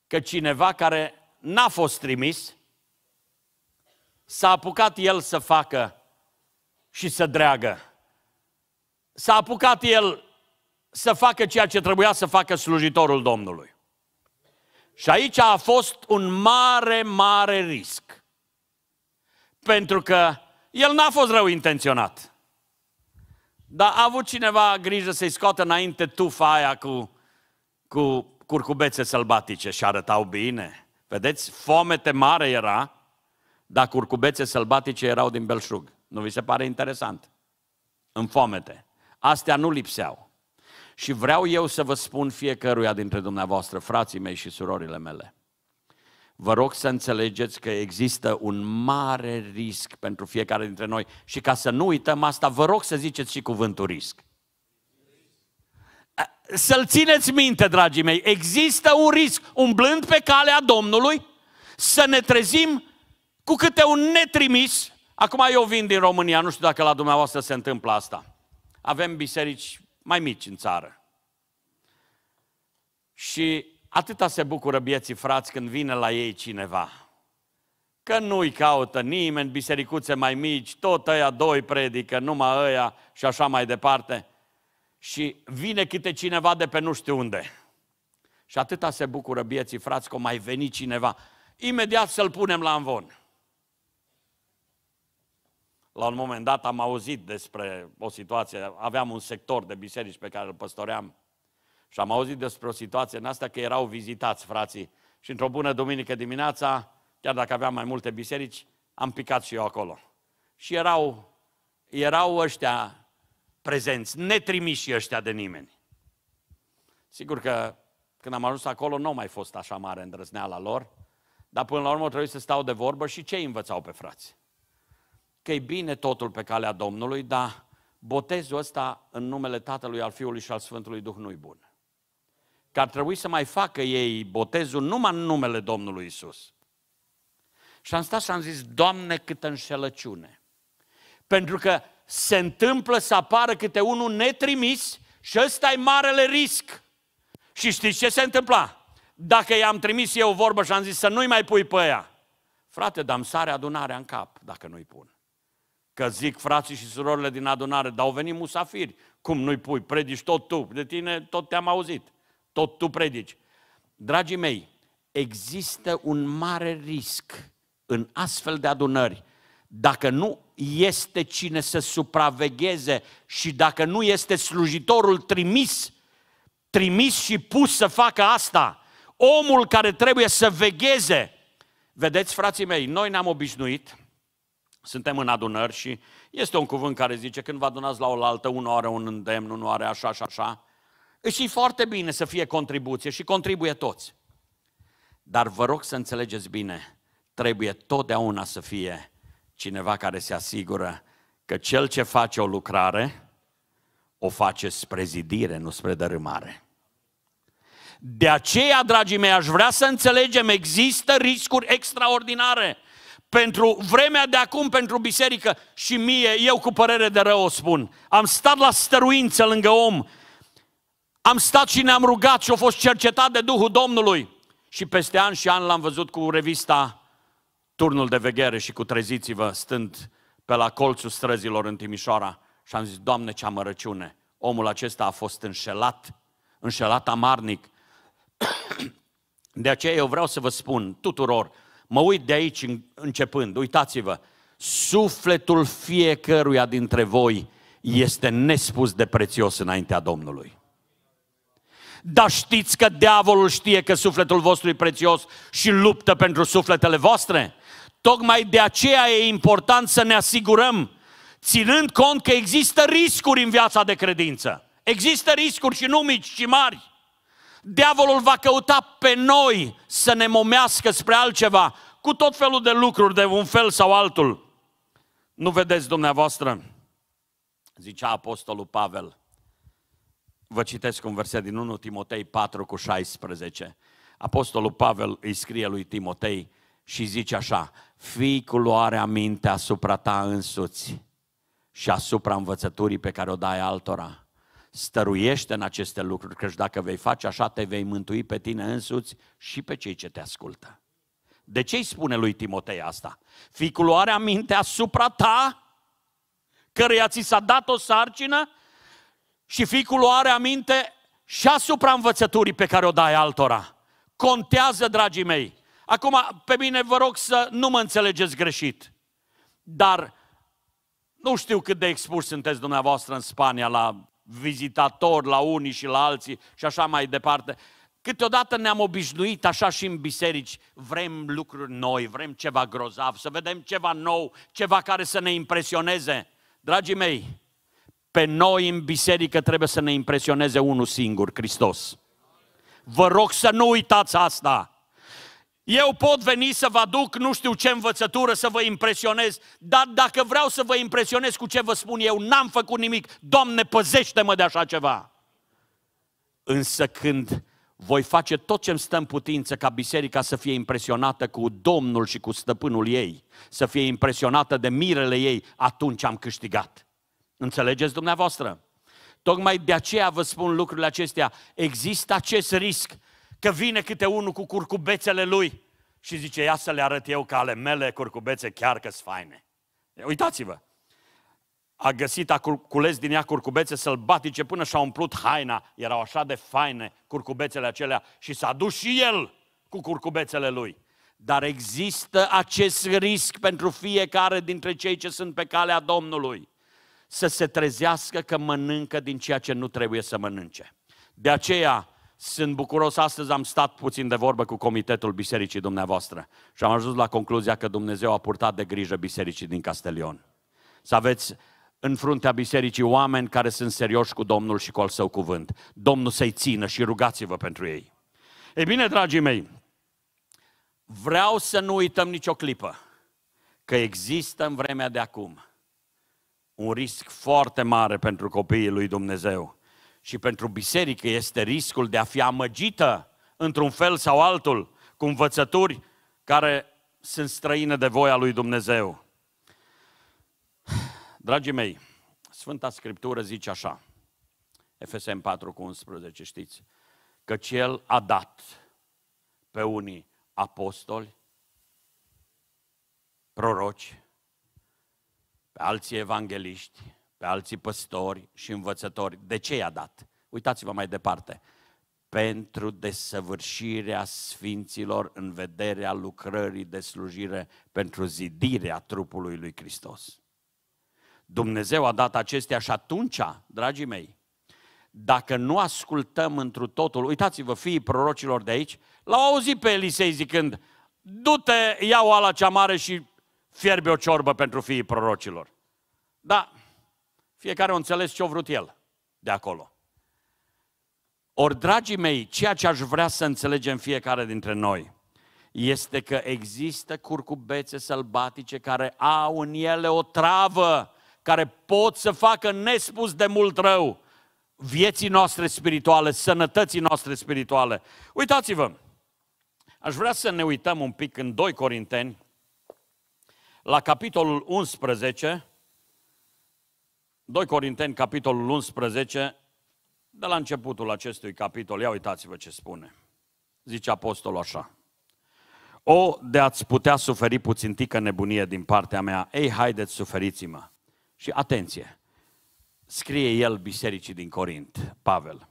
că cineva care n-a fost trimis s-a apucat el să facă și să dreagă. S-a apucat el să facă ceea ce trebuia să facă slujitorul Domnului. Și aici a fost un mare, mare risc pentru că el n-a fost rău intenționat. Dar a avut cineva grijă să-i scoată înainte tufa aia cu, cu curcubețe sălbatice și arătau bine. Vedeți, foamete mare era, dar curcubețe sălbatice erau din belșug. Nu vi se pare interesant? În foamete. Astea nu lipseau. Și vreau eu să vă spun fiecăruia dintre dumneavoastră, frații mei și surorile mele, vă rog să înțelegeți că există un mare risc pentru fiecare dintre noi și ca să nu uităm asta, vă rog să ziceți și cuvântul risc. Să-l țineți minte, dragii mei, există un risc, umblând pe calea Domnului, să ne trezim cu câte un netrimis. Acum eu vin din România, nu știu dacă la dumneavoastră se întâmplă asta. Avem biserici mai mici în țară. Și atâta se bucură bieții frați când vine la ei cineva. Că nu-i caută nimeni, bisericuțe mai mici, tot ăia doi predică, numai ăia și așa mai departe. Și vine câte cineva de pe nu știu unde. Și atâta se bucură bieții frați că mai veni cineva. Imediat să-l punem la învon. La un moment dat am auzit despre o situație, aveam un sector de biserici pe care îl păstoream și am auzit despre o situație în asta că erau vizitați frații. Și într-o bună duminică dimineața, chiar dacă aveam mai multe biserici, am picat și eu acolo. Și erau, erau ăștia prezenți, netrimiși ăștia de nimeni. Sigur că când am ajuns acolo nu a mai fost așa mare îndrăzneala lor, dar până la urmă trebuie să stau de vorbă și ce învățau pe frați? Că e bine totul pe calea Domnului, dar botezul ăsta în numele Tatălui, al Fiului și al Sfântului Duh nu-i bun că ar trebui să mai facă ei botezul numai în numele Domnului Isus. Și am stat și am zis, Doamne, câtă înșelăciune! Pentru că se întâmplă să apară câte unul netrimis și ăsta e marele risc. Și știți ce se întâmpla? Dacă i-am trimis eu vorbă și am zis să nu-i mai pui pe ea, frate, dar sare adunarea în cap dacă nu-i pun. Că zic frații și surorile din adunare, dar au venit musafiri, cum nu-i pui, predici tot tu, de tine tot te-am auzit tot tu predici. Dragii mei, există un mare risc în astfel de adunări dacă nu este cine să supravegheze și dacă nu este slujitorul trimis, trimis și pus să facă asta, omul care trebuie să vegheze. Vedeți, frații mei, noi ne-am obișnuit, suntem în adunări și este un cuvânt care zice când vă adunați la oaltă, unul are un îndemn, unul are așa și așa, așa își foarte bine să fie contribuție și contribuie toți. Dar vă rog să înțelegeți bine, trebuie totdeauna să fie cineva care se asigură că cel ce face o lucrare o face spre zidire, nu spre dărâmare. De aceea, dragii mei, aș vrea să înțelegem, există riscuri extraordinare pentru vremea de acum, pentru biserică și mie, eu cu părere de rău o spun. Am stat la stăruință lângă om am stat și ne-am rugat și a fost cercetat de Duhul Domnului. Și peste an și an l-am văzut cu revista Turnul de Veghere și cu Treziți-vă, stând pe la colțul străzilor în Timișoara. Și am zis, Doamne, ce amărăciune! Omul acesta a fost înșelat, înșelat amarnic. De aceea eu vreau să vă spun tuturor, mă uit de aici începând, uitați-vă, sufletul fiecăruia dintre voi este nespus de prețios înaintea Domnului. Dar știți că diavolul știe că sufletul vostru e prețios și luptă pentru sufletele voastre? Tocmai de aceea e important să ne asigurăm, ținând cont că există riscuri în viața de credință. Există riscuri și nu mici, și mari. Diavolul va căuta pe noi să ne momească spre altceva, cu tot felul de lucruri, de un fel sau altul. Nu vedeți dumneavoastră, zicea Apostolul Pavel, vă citesc un verset din 1 Timotei 4 cu 16. Apostolul Pavel îi scrie lui Timotei și zice așa, fii cu luarea minte asupra ta însuți și asupra învățăturii pe care o dai altora. Stăruiește în aceste lucruri, căci dacă vei face așa, te vei mântui pe tine însuți și pe cei ce te ascultă. De ce îi spune lui Timotei asta? Fii cu luarea minte asupra ta, căreia ți s-a dat o sarcină și ficul o are aminte și asupra învățăturii pe care o dai altora. Contează, dragii mei. Acum, pe mine vă rog să nu mă înțelegeți greșit. Dar nu știu cât de expus sunteți dumneavoastră în Spania la vizitatori, la unii și la alții și așa mai departe. Câteodată ne-am obișnuit așa și în biserici, vrem lucruri noi, vrem ceva grozav, să vedem ceva nou, ceva care să ne impresioneze. Dragii mei, pe noi în biserică trebuie să ne impresioneze unul singur, Hristos. Vă rog să nu uitați asta. Eu pot veni să vă aduc nu știu ce învățătură să vă impresionez, dar dacă vreau să vă impresionez cu ce vă spun eu, n-am făcut nimic. Doamne, păzește-mă de așa ceva. Însă când voi face tot ce mi stă în putință ca biserica să fie impresionată cu Domnul și cu stăpânul ei, să fie impresionată de mirele ei, atunci am câștigat. Înțelegeți dumneavoastră? Tocmai de aceea vă spun lucrurile acestea. Există acest risc că vine câte unul cu curcubețele lui și zice, ia să le arăt eu că ale mele curcubețe chiar că sunt faine. Uitați-vă! A găsit, a cules din ea curcubețe sălbatice până și-a umplut haina. Erau așa de faine curcubețele acelea și s-a dus și el cu curcubețele lui. Dar există acest risc pentru fiecare dintre cei ce sunt pe calea Domnului să se trezească că mănâncă din ceea ce nu trebuie să mănânce. De aceea sunt bucuros, astăzi am stat puțin de vorbă cu comitetul bisericii dumneavoastră și am ajuns la concluzia că Dumnezeu a purtat de grijă bisericii din Castelion. Să aveți în fruntea bisericii oameni care sunt serioși cu Domnul și cu al său cuvânt. Domnul să-i țină și rugați-vă pentru ei. Ei bine, dragii mei, vreau să nu uităm nicio clipă că există în vremea de acum un risc foarte mare pentru copiii lui Dumnezeu. Și pentru biserică este riscul de a fi amăgită într-un fel sau altul cu învățături care sunt străine de voia lui Dumnezeu. Dragii mei, Sfânta Scriptură zice așa, FSM 4 cu 11, știți, că cel a dat pe unii apostoli, proroci, pe alții evangeliști, pe alții păstori și învățători. De ce i-a dat? Uitați-vă mai departe. Pentru desăvârșirea sfinților în vederea lucrării de slujire pentru zidirea trupului lui Hristos. Dumnezeu a dat acestea și atunci, dragii mei, dacă nu ascultăm întru totul, uitați-vă, fiii prorocilor de aici, l-au auzit pe Elisei zicând, du-te, ia oala cea mare și fierbe o ciorbă pentru fiii prorocilor. Da, fiecare a înțeles ce-a vrut el de acolo. Ori, dragii mei, ceea ce aș vrea să înțelegem fiecare dintre noi este că există curcubețe sălbatice care au în ele o travă, care pot să facă nespus de mult rău vieții noastre spirituale, sănătății noastre spirituale. Uitați-vă, aș vrea să ne uităm un pic în 2 Corinteni, la capitolul 11, 2 Corinteni, capitolul 11, de la începutul acestui capitol, ia uitați-vă ce spune. Zice apostolul așa. O, de ați putea suferi puțin tică nebunie din partea mea, ei, haideți, suferiți-mă. Și atenție, scrie el bisericii din Corint, Pavel,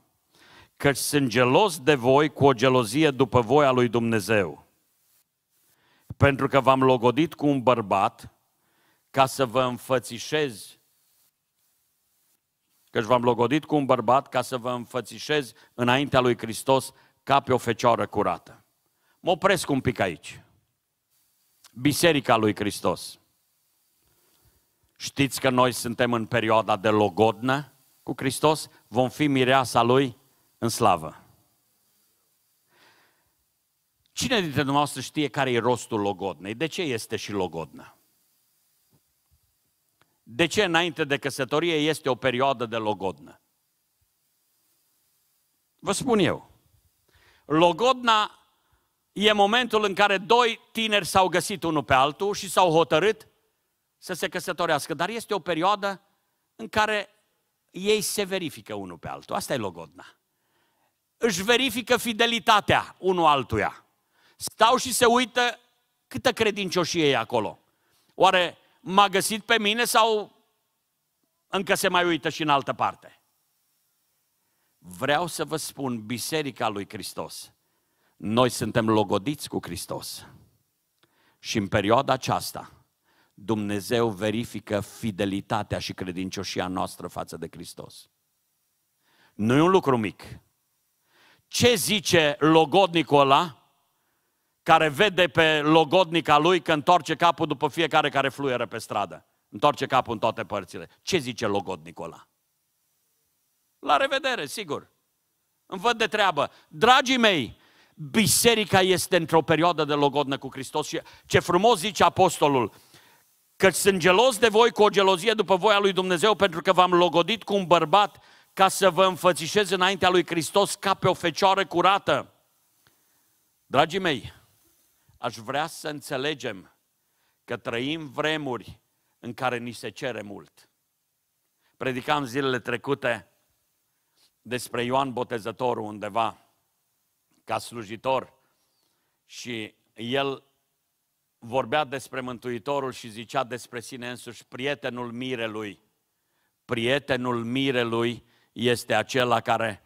căci sunt gelos de voi cu o gelozie după voia lui Dumnezeu, pentru că v-am logodit cu un bărbat ca să vă înfățișez, căci v-am logodit cu un bărbat ca să vă înfățișez înaintea lui Hristos ca pe o fecioară curată. Mă opresc un pic aici. Biserica lui Hristos. Știți că noi suntem în perioada de logodnă cu Hristos, vom fi mireasa lui în slavă. Cine dintre dumneavoastră știe care e rostul logodnei? De ce este și logodnă? De ce înainte de căsătorie este o perioadă de logodnă? Vă spun eu. Logodna e momentul în care doi tineri s-au găsit unul pe altul și s-au hotărât să se căsătorească, dar este o perioadă în care ei se verifică unul pe altul. Asta e logodna. Își verifică fidelitatea unul altuia. Stau și se uită câtă credincioșie e acolo. Oare m-a găsit pe mine sau încă se mai uită și în altă parte? Vreau să vă spun, Biserica lui Hristos, noi suntem logodiți cu Hristos. Și în perioada aceasta, Dumnezeu verifică fidelitatea și credincioșia noastră față de Hristos. Nu e un lucru mic. Ce zice logodnicul ăla? care vede pe logodnica lui că întoarce capul după fiecare care fluieră pe stradă. Întoarce capul în toate părțile. Ce zice logodnicul ăla? La revedere, sigur. Îmi văd de treabă. Dragii mei, biserica este într-o perioadă de logodnă cu Hristos și ce frumos zice apostolul, că sunt gelos de voi cu o gelozie după voia lui Dumnezeu pentru că v-am logodit cu un bărbat ca să vă înfățișez înaintea lui Hristos ca pe o fecioară curată. Dragii mei, aș vrea să înțelegem că trăim vremuri în care ni se cere mult. Predicam zilele trecute despre Ioan Botezătorul undeva, ca slujitor, și el vorbea despre Mântuitorul și zicea despre sine însuși, prietenul mirelui. Prietenul mirelui este acela care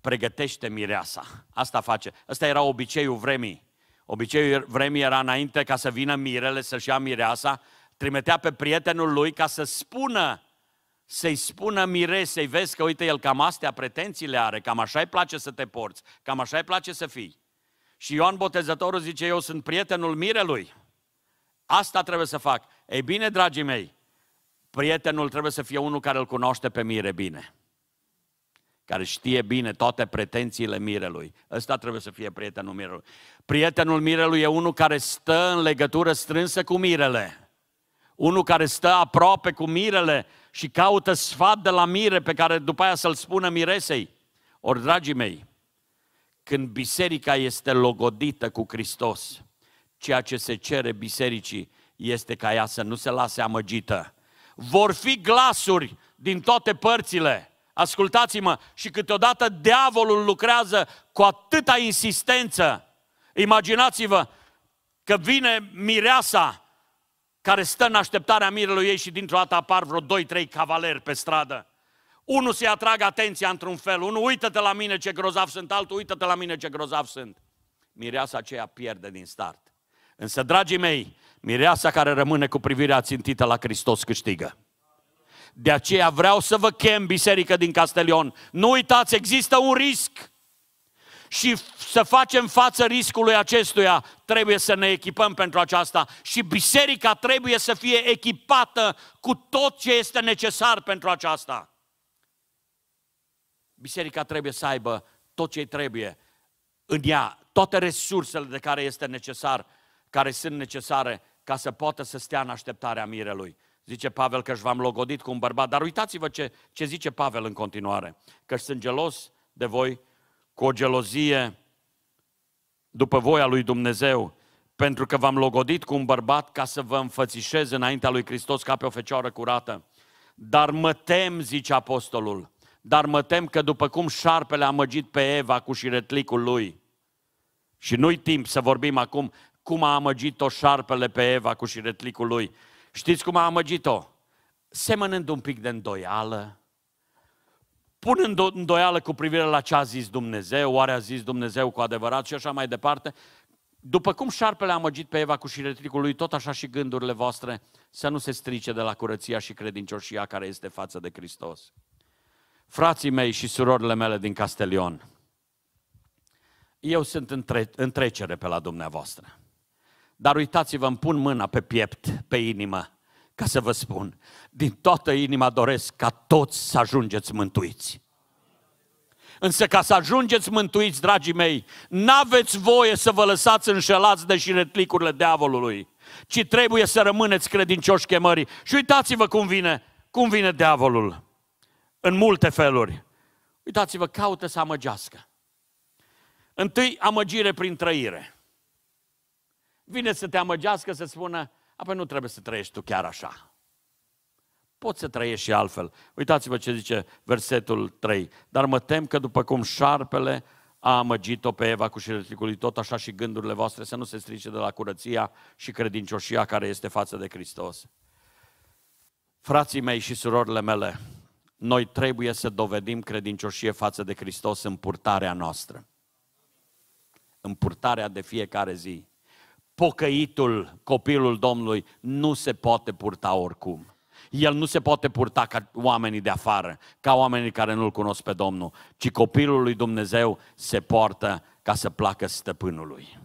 pregătește mireasa. Asta face. Asta era obiceiul vremii. Obiceiul er, vremii era înainte ca să vină mirele, să-și ia mireasa, trimitea pe prietenul lui ca să spună, să-i spună miresei, vezi că uite el cam astea pretențiile are, cam așa îi place să te porți, cam așa îi place să fii. Și Ioan Botezătorul zice, eu sunt prietenul mirelui. Asta trebuie să fac. Ei bine, dragii mei, prietenul trebuie să fie unul care îl cunoaște pe mire bine care știe bine toate pretențiile mirelui. Ăsta trebuie să fie prietenul mirelui. Prietenul mirelui e unul care stă în legătură strânsă cu mirele. Unul care stă aproape cu mirele și caută sfat de la mire pe care după aia să-l spună miresei. Ori, dragii mei, când biserica este logodită cu Hristos, ceea ce se cere bisericii este ca ea să nu se lase amăgită. Vor fi glasuri din toate părțile – Ascultați-mă, și câteodată diavolul lucrează cu atâta insistență. Imaginați-vă că vine mireasa care stă în așteptarea mirelui ei și dintr-o dată apar vreo 2-3 cavaleri pe stradă. Unul se atrag atenția într-un fel, unul uită-te la mine ce grozav sunt, altul uită-te la mine ce grozav sunt. Mireasa aceea pierde din start. Însă, dragii mei, mireasa care rămâne cu privirea țintită la Hristos câștigă. De aceea vreau să vă chem, Biserică din Castelion. Nu uitați, există un risc. Și să facem față riscului acestuia, trebuie să ne echipăm pentru aceasta. Și biserica trebuie să fie echipată cu tot ce este necesar pentru aceasta. Biserica trebuie să aibă tot ce trebuie în ea, toate resursele de care este necesar, care sunt necesare ca să poată să stea în așteptarea mirelui. Zice Pavel că și v-am logodit cu un bărbat, dar uitați-vă ce, ce zice Pavel în continuare, că sunt gelos de voi cu o gelozie după voia lui Dumnezeu, pentru că v-am logodit cu un bărbat ca să vă înfățișez înaintea lui Hristos ca pe o fecioară curată. Dar mă tem, zice apostolul, dar mă tem că după cum șarpele a măgit pe Eva cu șiretlicul lui, și nu-i timp să vorbim acum cum a amăgit-o șarpele pe Eva cu șiretlicul lui, Știți cum a amăgit-o? Semănând un pic de îndoială, punând o îndoială cu privire la ce a zis Dumnezeu, oare a zis Dumnezeu cu adevărat și așa mai departe. După cum șarpele a amăgit pe Eva cu șiretricul lui, tot așa și gândurile voastre să nu se strice de la curăția și credincioșia care este față de Hristos. Frații mei și surorile mele din Castelion, eu sunt în, tre- în trecere pe la dumneavoastră. Dar uitați-vă, îmi pun mâna pe piept, pe inimă, ca să vă spun, din toată inima doresc ca toți să ajungeți mântuiți. Însă ca să ajungeți mântuiți, dragii mei, n-aveți voie să vă lăsați înșelați de șiretlicurile diavolului, ci trebuie să rămâneți credincioși chemării. Și uitați-vă cum vine, cum vine diavolul, în multe feluri. Uitați-vă, caută să amăgească. Întâi, amăgire prin trăire vine să te amăgească, să spună, apoi nu trebuie să trăiești tu chiar așa. Poți să trăiești și altfel. Uitați-vă ce zice versetul 3. Dar mă tem că după cum șarpele a amăgit-o pe Eva cu șireticul tot așa și gândurile voastre să nu se strice de la curăția și credincioșia care este față de Hristos. Frații mei și surorile mele, noi trebuie să dovedim credincioșie față de Hristos în purtarea noastră. În purtarea de fiecare zi pocăitul, copilul Domnului, nu se poate purta oricum. El nu se poate purta ca oamenii de afară, ca oamenii care nu-L cunosc pe Domnul, ci copilul lui Dumnezeu se poartă ca să placă stăpânului.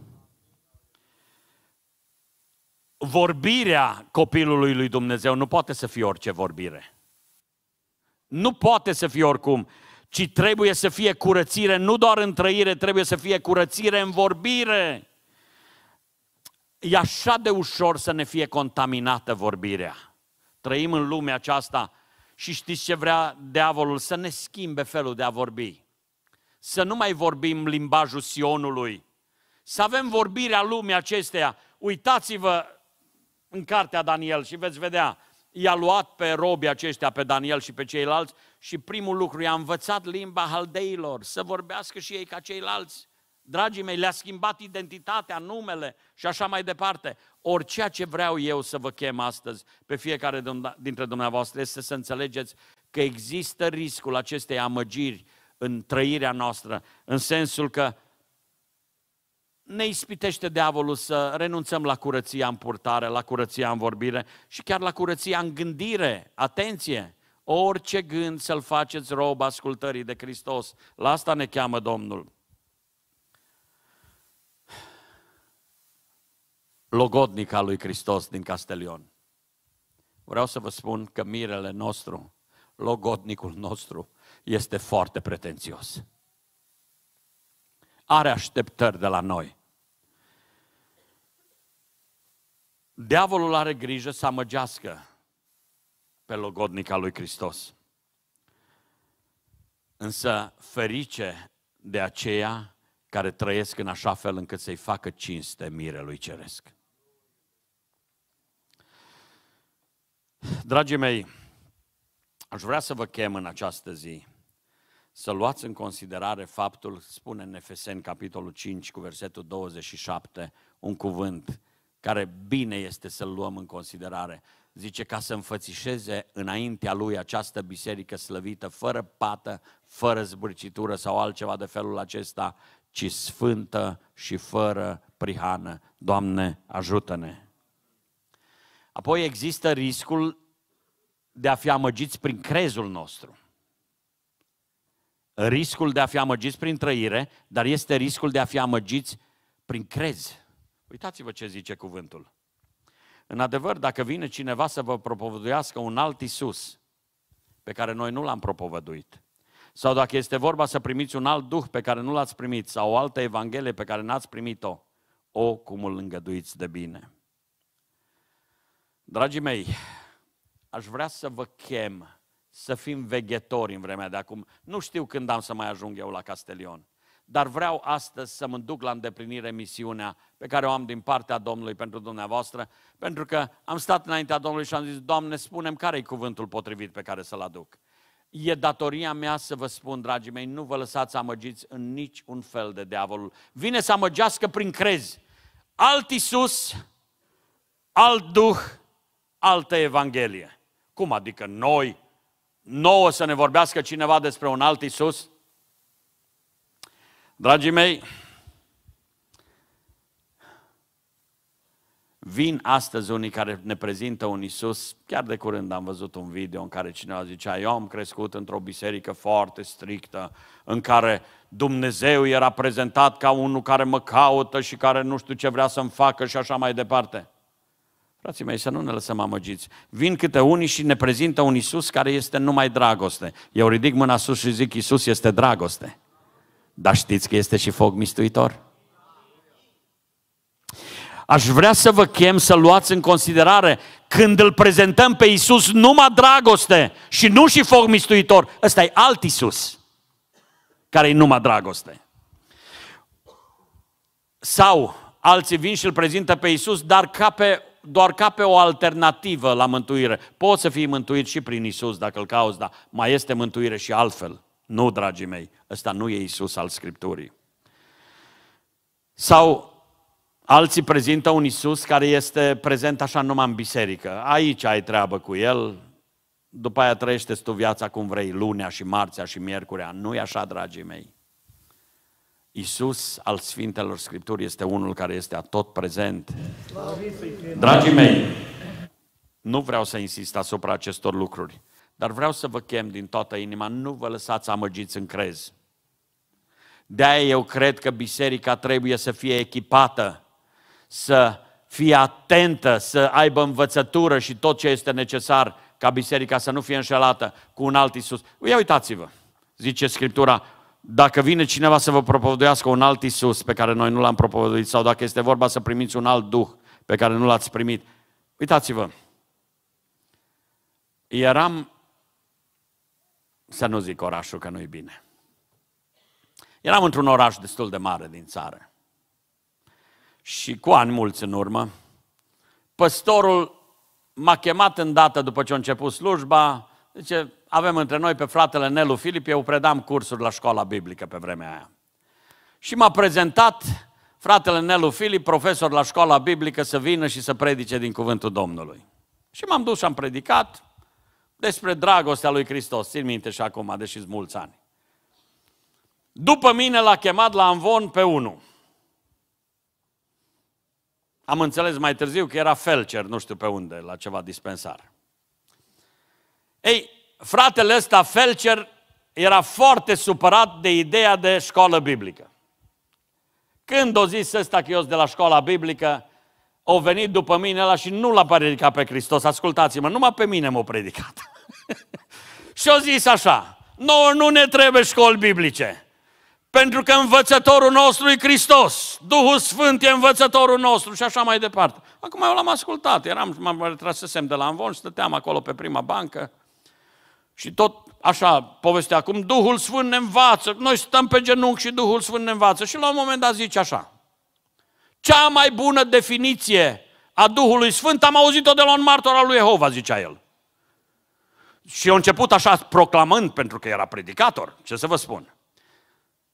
Vorbirea copilului lui Dumnezeu nu poate să fie orice vorbire. Nu poate să fie oricum, ci trebuie să fie curățire, nu doar în trăire, trebuie să fie curățire în vorbire. E așa de ușor să ne fie contaminată vorbirea. Trăim în lumea aceasta și știți ce vrea diavolul? Să ne schimbe felul de a vorbi. Să nu mai vorbim limbajul Sionului. Să avem vorbirea lumii acesteia. Uitați-vă în cartea Daniel și veți vedea, i-a luat pe robii aceștia, pe Daniel și pe ceilalți și primul lucru, i-a învățat limba haldeilor, să vorbească și ei ca ceilalți dragii mei, le-a schimbat identitatea, numele și așa mai departe. Ori ceea ce vreau eu să vă chem astăzi pe fiecare dintre dumneavoastră este să înțelegeți că există riscul acestei amăgiri în trăirea noastră, în sensul că ne ispitește diavolul să renunțăm la curăția în purtare, la curăția în vorbire și chiar la curăția în gândire. Atenție! Orice gând să-l faceți rob ascultării de Hristos. La asta ne cheamă Domnul. logodnic al lui Hristos din Castelion. Vreau să vă spun că mirele nostru, logodnicul nostru, este foarte pretențios. Are așteptări de la noi. Diavolul are grijă să amăgească pe logodnica lui Hristos. Însă ferice de aceea care trăiesc în așa fel încât să-i facă cinste mirelui ceresc. Dragii mei, aș vrea să vă chem în această zi să luați în considerare faptul, spune în Efeseni, capitolul 5, cu versetul 27, un cuvânt care bine este să-l luăm în considerare. Zice, ca să înfățișeze înaintea lui această biserică slăvită, fără pată, fără zbârcitură sau altceva de felul acesta, ci sfântă și fără prihană. Doamne, ajută-ne! Apoi există riscul de a fi amăgiți prin crezul nostru. Riscul de a fi amăgiți prin trăire, dar este riscul de a fi amăgiți prin crez. Uitați-vă ce zice cuvântul. În adevăr, dacă vine cineva să vă propovăduiască un alt Isus, pe care noi nu l-am propovăduit, sau dacă este vorba să primiți un alt Duh pe care nu l-ați primit, sau o altă Evanghelie pe care n-ați primit-o, o cum îl îngăduiți de bine. Dragii mei, aș vrea să vă chem să fim veghetori în vremea de acum. Nu știu când am să mai ajung eu la Castelion, dar vreau astăzi să mă duc la îndeplinire misiunea pe care o am din partea Domnului pentru dumneavoastră, pentru că am stat înaintea Domnului și am zis, Doamne, spunem care e cuvântul potrivit pe care să-l aduc. E datoria mea să vă spun, dragii mei, nu vă lăsați amăgiți în nici un fel de diavolul. Vine să amăgească prin crezi. Alt Isus, alt Duh, altă Evanghelie. Cum adică noi, nouă să ne vorbească cineva despre un alt Isus? Dragii mei, vin astăzi unii care ne prezintă un Isus. Chiar de curând am văzut un video în care cineva zicea, eu am crescut într-o biserică foarte strictă, în care Dumnezeu era prezentat ca unul care mă caută și care nu știu ce vrea să-mi facă și așa mai departe. Frații mei, să nu ne lăsăm amăgiți. Vin câte unii și ne prezintă un Isus care este numai dragoste. Eu ridic mâna sus și zic, Isus este dragoste. Dar știți că este și foc mistuitor? Aș vrea să vă chem să luați în considerare când îl prezentăm pe Isus numai dragoste și nu și foc mistuitor. Ăsta e alt Isus care e numai dragoste. Sau alții vin și îl prezintă pe Isus, dar ca pe doar ca pe o alternativă la mântuire. Poți să fii mântuit și prin Isus dacă îl cauți, dar mai este mântuire și altfel. Nu, dragii mei, ăsta nu e Isus al Scripturii. Sau alții prezintă un Isus care este prezent așa numai în biserică. Aici ai treabă cu el, după aia trăiește tu viața cum vrei, lunea și marțea și miercurea. Nu e așa, dragii mei. Isus al Sfintelor Scripturi este unul care este atot prezent. Dragii mei, nu vreau să insist asupra acestor lucruri, dar vreau să vă chem din toată inima, nu vă lăsați amăgiți în crez. De-aia eu cred că biserica trebuie să fie echipată, să fie atentă, să aibă învățătură și tot ce este necesar ca biserica să nu fie înșelată cu un alt Isus. Ia uitați-vă, zice Scriptura, dacă vine cineva să vă propovăduiască un alt Isus pe care noi nu l-am propovăduit sau dacă este vorba să primiți un alt Duh pe care nu l-ați primit, uitați-vă, eram, să nu zic orașul că nu-i bine, eram într-un oraș destul de mare din țară și cu ani mulți în urmă, păstorul m-a chemat în după ce a început slujba, zice, avem între noi pe fratele Nelu Filip, eu predam cursuri la școala biblică pe vremea aia. Și m-a prezentat fratele Nelu Filip, profesor la școala biblică, să vină și să predice din cuvântul Domnului. Și m-am dus și am predicat despre dragostea lui Hristos. Țin minte și acum, deși sunt mulți ani. După mine l-a chemat la Anvon pe unul. Am înțeles mai târziu că era felcer, nu știu pe unde, la ceva dispensar. Ei, fratele ăsta, Felcer, era foarte supărat de ideea de școală biblică. Când o zis ăsta că eu de la școala biblică, o venit după mine la și nu l-a predicat pe Hristos. Ascultați-mă, numai pe mine m-a predicat. și o zis așa, nouă nu ne trebuie școli biblice. Pentru că învățătorul nostru e Hristos. Duhul Sfânt e învățătorul nostru și așa mai departe. Acum eu l-am ascultat. Eram, m-am retrasesem de la Anvon și stăteam acolo pe prima bancă. Și tot așa povestea acum, Duhul Sfânt ne învață, noi stăm pe genunchi și Duhul Sfânt ne învață. Și la un moment dat zice așa, cea mai bună definiție a Duhului Sfânt am auzit-o de la un martor al lui Jehova, zicea el. Și a început așa proclamând, pentru că era predicator, ce să vă spun.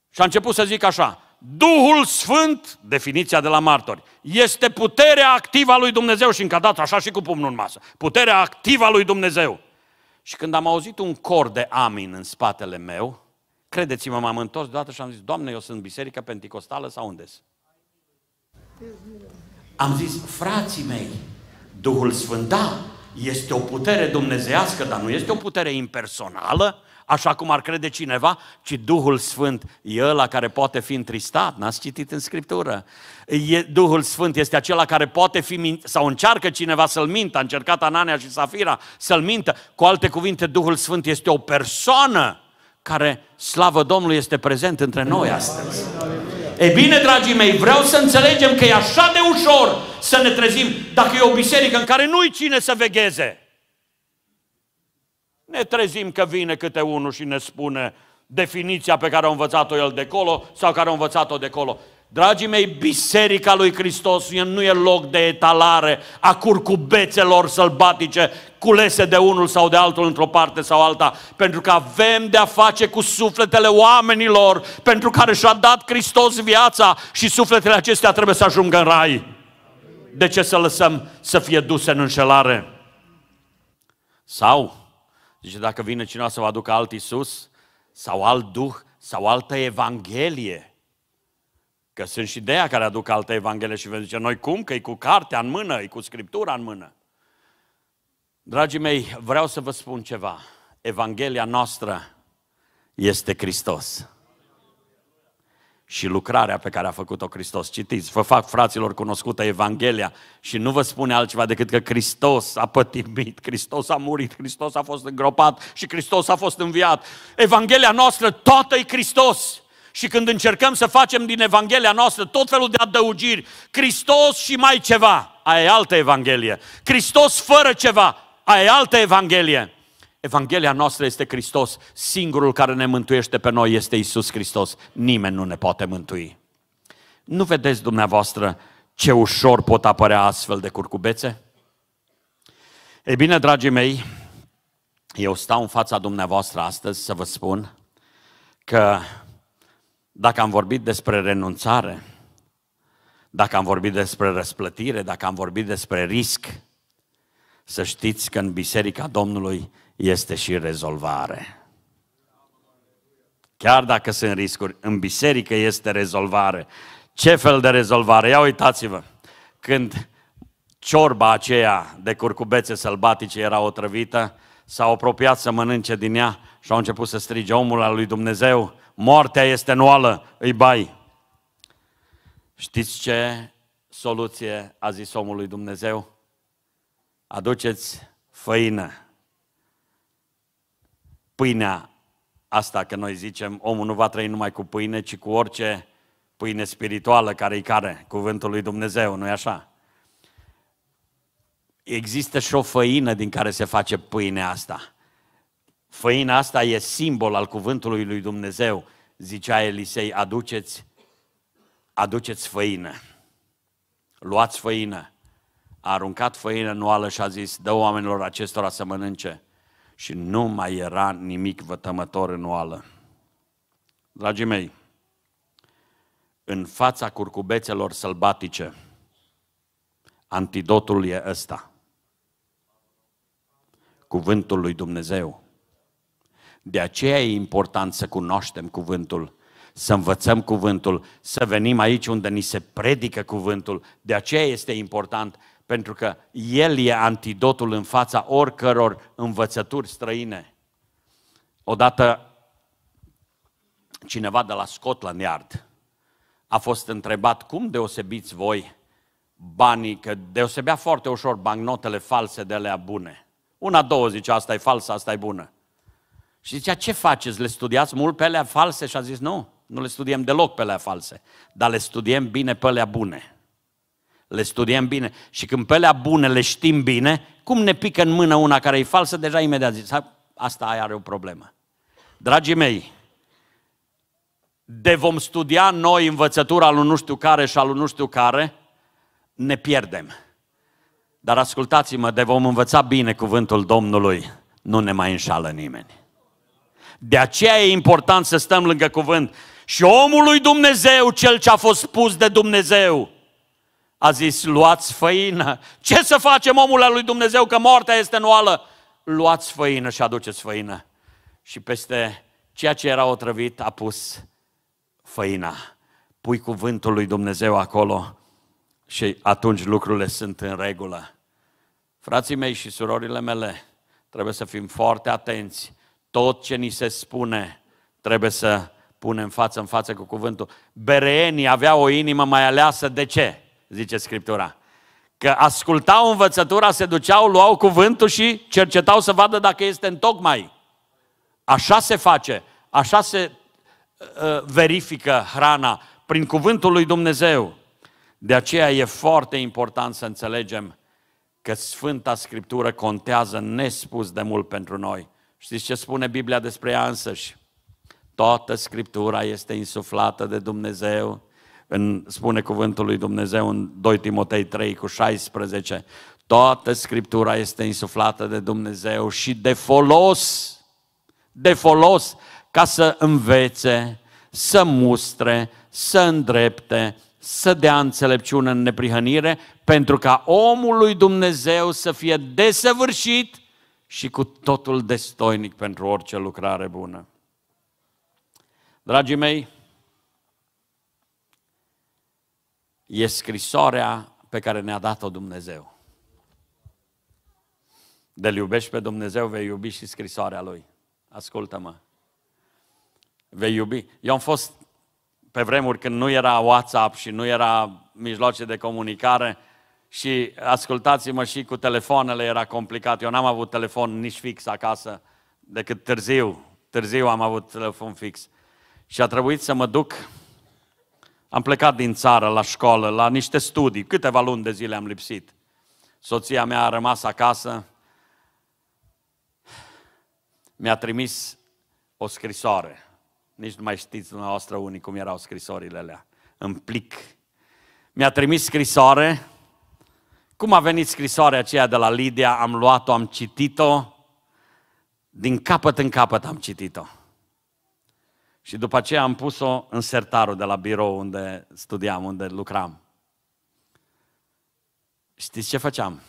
Și a început să zic așa, Duhul Sfânt, definiția de la martori, este puterea activă a lui Dumnezeu și încă dată așa și cu pumnul în masă. Puterea activă a lui Dumnezeu și când am auzit un cor de amin în spatele meu, credeți-mă, m-am întors deodată și am zis, Doamne, eu sunt biserica pentecostală sau unde Am zis, frații mei, Duhul Sfânt, da, este o putere dumnezească, dar nu este o putere impersonală, așa cum ar crede cineva, ci Duhul Sfânt e ăla care poate fi întristat. N-ați citit în Scriptură. E, Duhul Sfânt este acela care poate fi mint, sau încearcă cineva să-l mintă. A încercat Anania și Safira să-l mintă. Cu alte cuvinte, Duhul Sfânt este o persoană care, slavă Domnului, este prezent între noi astăzi. E bine, dragii mei, vreau să înțelegem că e așa de ușor să ne trezim dacă e o biserică în care nu-i cine să vegheze. Ne trezim că vine câte unul și ne spune definiția pe care a învățat-o el de colo sau care a învățat-o de colo. Dragii mei, Biserica lui Hristos nu e loc de etalare a curcubețelor sălbatice culese de unul sau de altul într-o parte sau alta, pentru că avem de-a face cu sufletele oamenilor pentru care și-a dat Hristos viața și sufletele acestea trebuie să ajungă în rai. De ce să lăsăm să fie duse în înșelare? Sau Zice, dacă vine cineva să vă aducă alt Isus sau alt Duh sau altă Evanghelie, că sunt și de care aduc altă Evanghelie și vă zice, noi cum? Că e cu cartea în mână, e cu scriptura în mână. Dragii mei, vreau să vă spun ceva. Evanghelia noastră este Hristos și lucrarea pe care a făcut-o Hristos. Citiți, vă fac fraților cunoscută Evanghelia și nu vă spune altceva decât că Hristos a pătimit, Hristos a murit, Hristos a fost îngropat și Hristos a fost înviat. Evanghelia noastră toată e Hristos. Și când încercăm să facem din Evanghelia noastră tot felul de adăugiri, Hristos și mai ceva, aia e altă Evanghelie. Hristos fără ceva, aia e altă Evanghelie. Evanghelia noastră este Hristos, singurul care ne mântuiește pe noi este Isus Hristos. Nimeni nu ne poate mântui. Nu vedeți dumneavoastră ce ușor pot apărea astfel de curcubețe? Ei bine, dragii mei, eu stau în fața dumneavoastră astăzi să vă spun că dacă am vorbit despre renunțare, dacă am vorbit despre răsplătire, dacă am vorbit despre risc, să știți că în Biserica Domnului este și rezolvare. Chiar dacă sunt riscuri, în biserică este rezolvare. Ce fel de rezolvare? Ia uitați-vă, când ciorba aceea de curcubețe sălbatice era otrăvită, s a apropiat să mănânce din ea și au început să strige omul al lui Dumnezeu, moartea este noală, îi bai. Știți ce soluție a zis omul lui Dumnezeu? Aduceți făină pâinea asta, că noi zicem, omul nu va trăi numai cu pâine, ci cu orice pâine spirituală care îi care, cuvântul lui Dumnezeu, nu-i așa? Există și o făină din care se face pâinea asta. Făina asta e simbol al cuvântului lui Dumnezeu. Zicea Elisei, aduceți, aduceți făină. Luați făină. A aruncat făină în oală și a zis, dă oamenilor acestora să mănânce și nu mai era nimic vătămător în oală. Dragii mei, în fața curcubețelor sălbatice, antidotul e ăsta. Cuvântul lui Dumnezeu. De aceea e important să cunoaștem cuvântul, să învățăm cuvântul, să venim aici unde ni se predică cuvântul. De aceea este important pentru că El e antidotul în fața oricăror învățături străine. Odată cineva de la Scotland Yard a fost întrebat cum deosebiți voi banii, că deosebea foarte ușor bancnotele false de alea bune. Una, două zice, asta e falsă, asta e bună. Și zicea, ce faceți? Le studiați mult pe alea false? Și a zis, nu, nu le studiem deloc pe alea false, dar le studiem bine pe alea bune le studiem bine și când pe alea bune le știm bine, cum ne pică în mână una care e falsă, deja imediat zic, asta are o problemă. Dragii mei, de vom studia noi învățătura lui nu știu care și al lui nu știu care, ne pierdem. Dar ascultați-mă, de vom învăța bine cuvântul Domnului, nu ne mai înșală nimeni. De aceea e important să stăm lângă cuvânt. Și omul lui Dumnezeu, cel ce a fost spus de Dumnezeu, a zis, luați făină. Ce să facem omul lui Dumnezeu că moartea este noală? Luați făină și aduceți făină. Și peste ceea ce era otrăvit a pus făina. Pui cuvântul lui Dumnezeu acolo și atunci lucrurile sunt în regulă. Frații mei și surorile mele, trebuie să fim foarte atenți. Tot ce ni se spune trebuie să punem față în față cu cuvântul. Bereenii aveau o inimă mai aleasă. De ce? zice Scriptura. Că ascultau învățătura, se duceau, luau cuvântul și cercetau să vadă dacă este în tocmai. Așa se face, așa se uh, uh, verifică hrana prin cuvântul lui Dumnezeu. De aceea e foarte important să înțelegem că Sfânta Scriptură contează nespus de mult pentru noi. Știți ce spune Biblia despre ea însăși? Toată Scriptura este insuflată de Dumnezeu în, spune cuvântul lui Dumnezeu în 2 Timotei 3 cu 16, toată Scriptura este insuflată de Dumnezeu și de folos, de folos ca să învețe, să mustre, să îndrepte, să dea înțelepciune în neprihănire, pentru ca omul lui Dumnezeu să fie desăvârșit și cu totul destoinic pentru orice lucrare bună. Dragii mei, e scrisoarea pe care ne-a dat-o Dumnezeu. de iubești pe Dumnezeu, vei iubi și scrisoarea Lui. Ascultă-mă. Vei iubi. Eu am fost pe vremuri când nu era WhatsApp și nu era mijloace de comunicare și ascultați-mă și cu telefoanele era complicat. Eu n-am avut telefon nici fix acasă, decât târziu. Târziu am avut telefon fix. Și a trebuit să mă duc am plecat din țară la școală, la niște studii, câteva luni de zile am lipsit. Soția mea a rămas acasă, mi-a trimis o scrisoare. Nici nu mai știți dumneavoastră unii cum erau scrisorile alea. În plic. Mi-a trimis scrisoare. Cum a venit scrisoarea aceea de la Lidia? Am luat-o, am citit-o. Din capăt în capăt am citit-o. Și după aceea am pus-o în sertarul de la birou unde studiam, unde lucram. Știți ce făceam?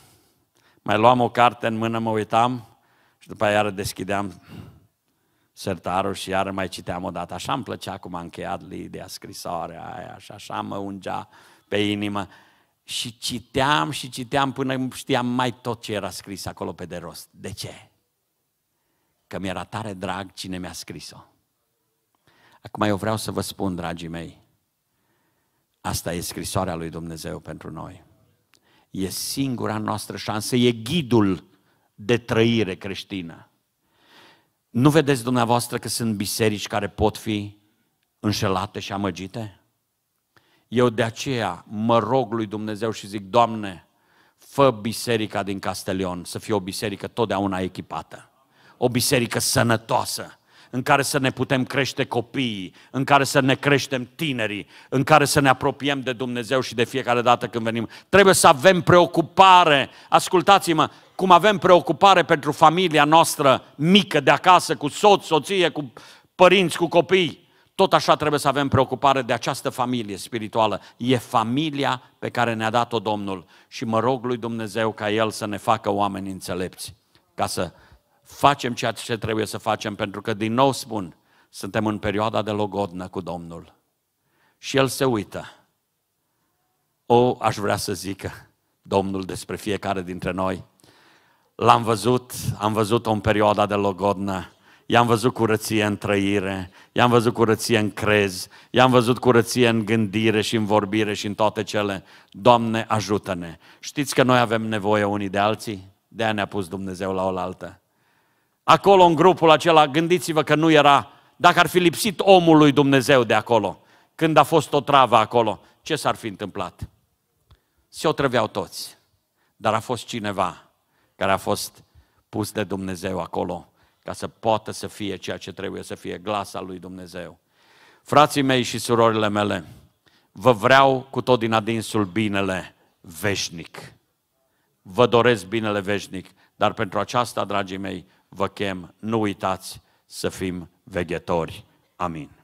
Mai luam o carte în mână, mă uitam și după aia deschideam sertarul și iară mai citeam o dată. Așa îmi plăcea cum a încheiat Lidia scrisoarea aia și așa mă ungea pe inimă. Și citeam și citeam până știam mai tot ce era scris acolo pe de rost. De ce? Că mi-era tare drag cine mi-a scris-o. Acum eu vreau să vă spun, dragii mei, asta e scrisoarea lui Dumnezeu pentru noi. E singura noastră șansă, e ghidul de trăire creștină. Nu vedeți dumneavoastră că sunt biserici care pot fi înșelate și amăgite? Eu de aceea mă rog lui Dumnezeu și zic, Doamne, fă biserica din Castelion să fie o biserică totdeauna echipată, o biserică sănătoasă, în care să ne putem crește copiii, în care să ne creștem tinerii, în care să ne apropiem de Dumnezeu și de fiecare dată când venim. Trebuie să avem preocupare. Ascultați-mă, cum avem preocupare pentru familia noastră mică de acasă, cu soț, soție, cu părinți, cu copii. Tot așa trebuie să avem preocupare de această familie spirituală. E familia pe care ne-a dat-o Domnul și mă rog lui Dumnezeu ca El să ne facă oameni înțelepți, ca să facem ceea ce trebuie să facem, pentru că, din nou spun, suntem în perioada de logodnă cu Domnul. Și El se uită. O, aș vrea să zică Domnul despre fiecare dintre noi. L-am văzut, am văzut-o în perioada de logodnă, i-am văzut curăție în trăire, i-am văzut curăție în crez, i-am văzut curăție în gândire și în vorbire și în toate cele. Doamne, ajută-ne! Știți că noi avem nevoie unii de alții? De-aia ne-a pus Dumnezeu la oaltă acolo în grupul acela, gândiți-vă că nu era, dacă ar fi lipsit omul lui Dumnezeu de acolo, când a fost o travă acolo, ce s-ar fi întâmplat? Se otrăveau toți, dar a fost cineva care a fost pus de Dumnezeu acolo, ca să poată să fie ceea ce trebuie să fie, glasa lui Dumnezeu. Frații mei și surorile mele, vă vreau cu tot din adinsul binele veșnic. Vă doresc binele veșnic, dar pentru aceasta, dragii mei, vă chem, nu uitați să fim veghetori. Amin.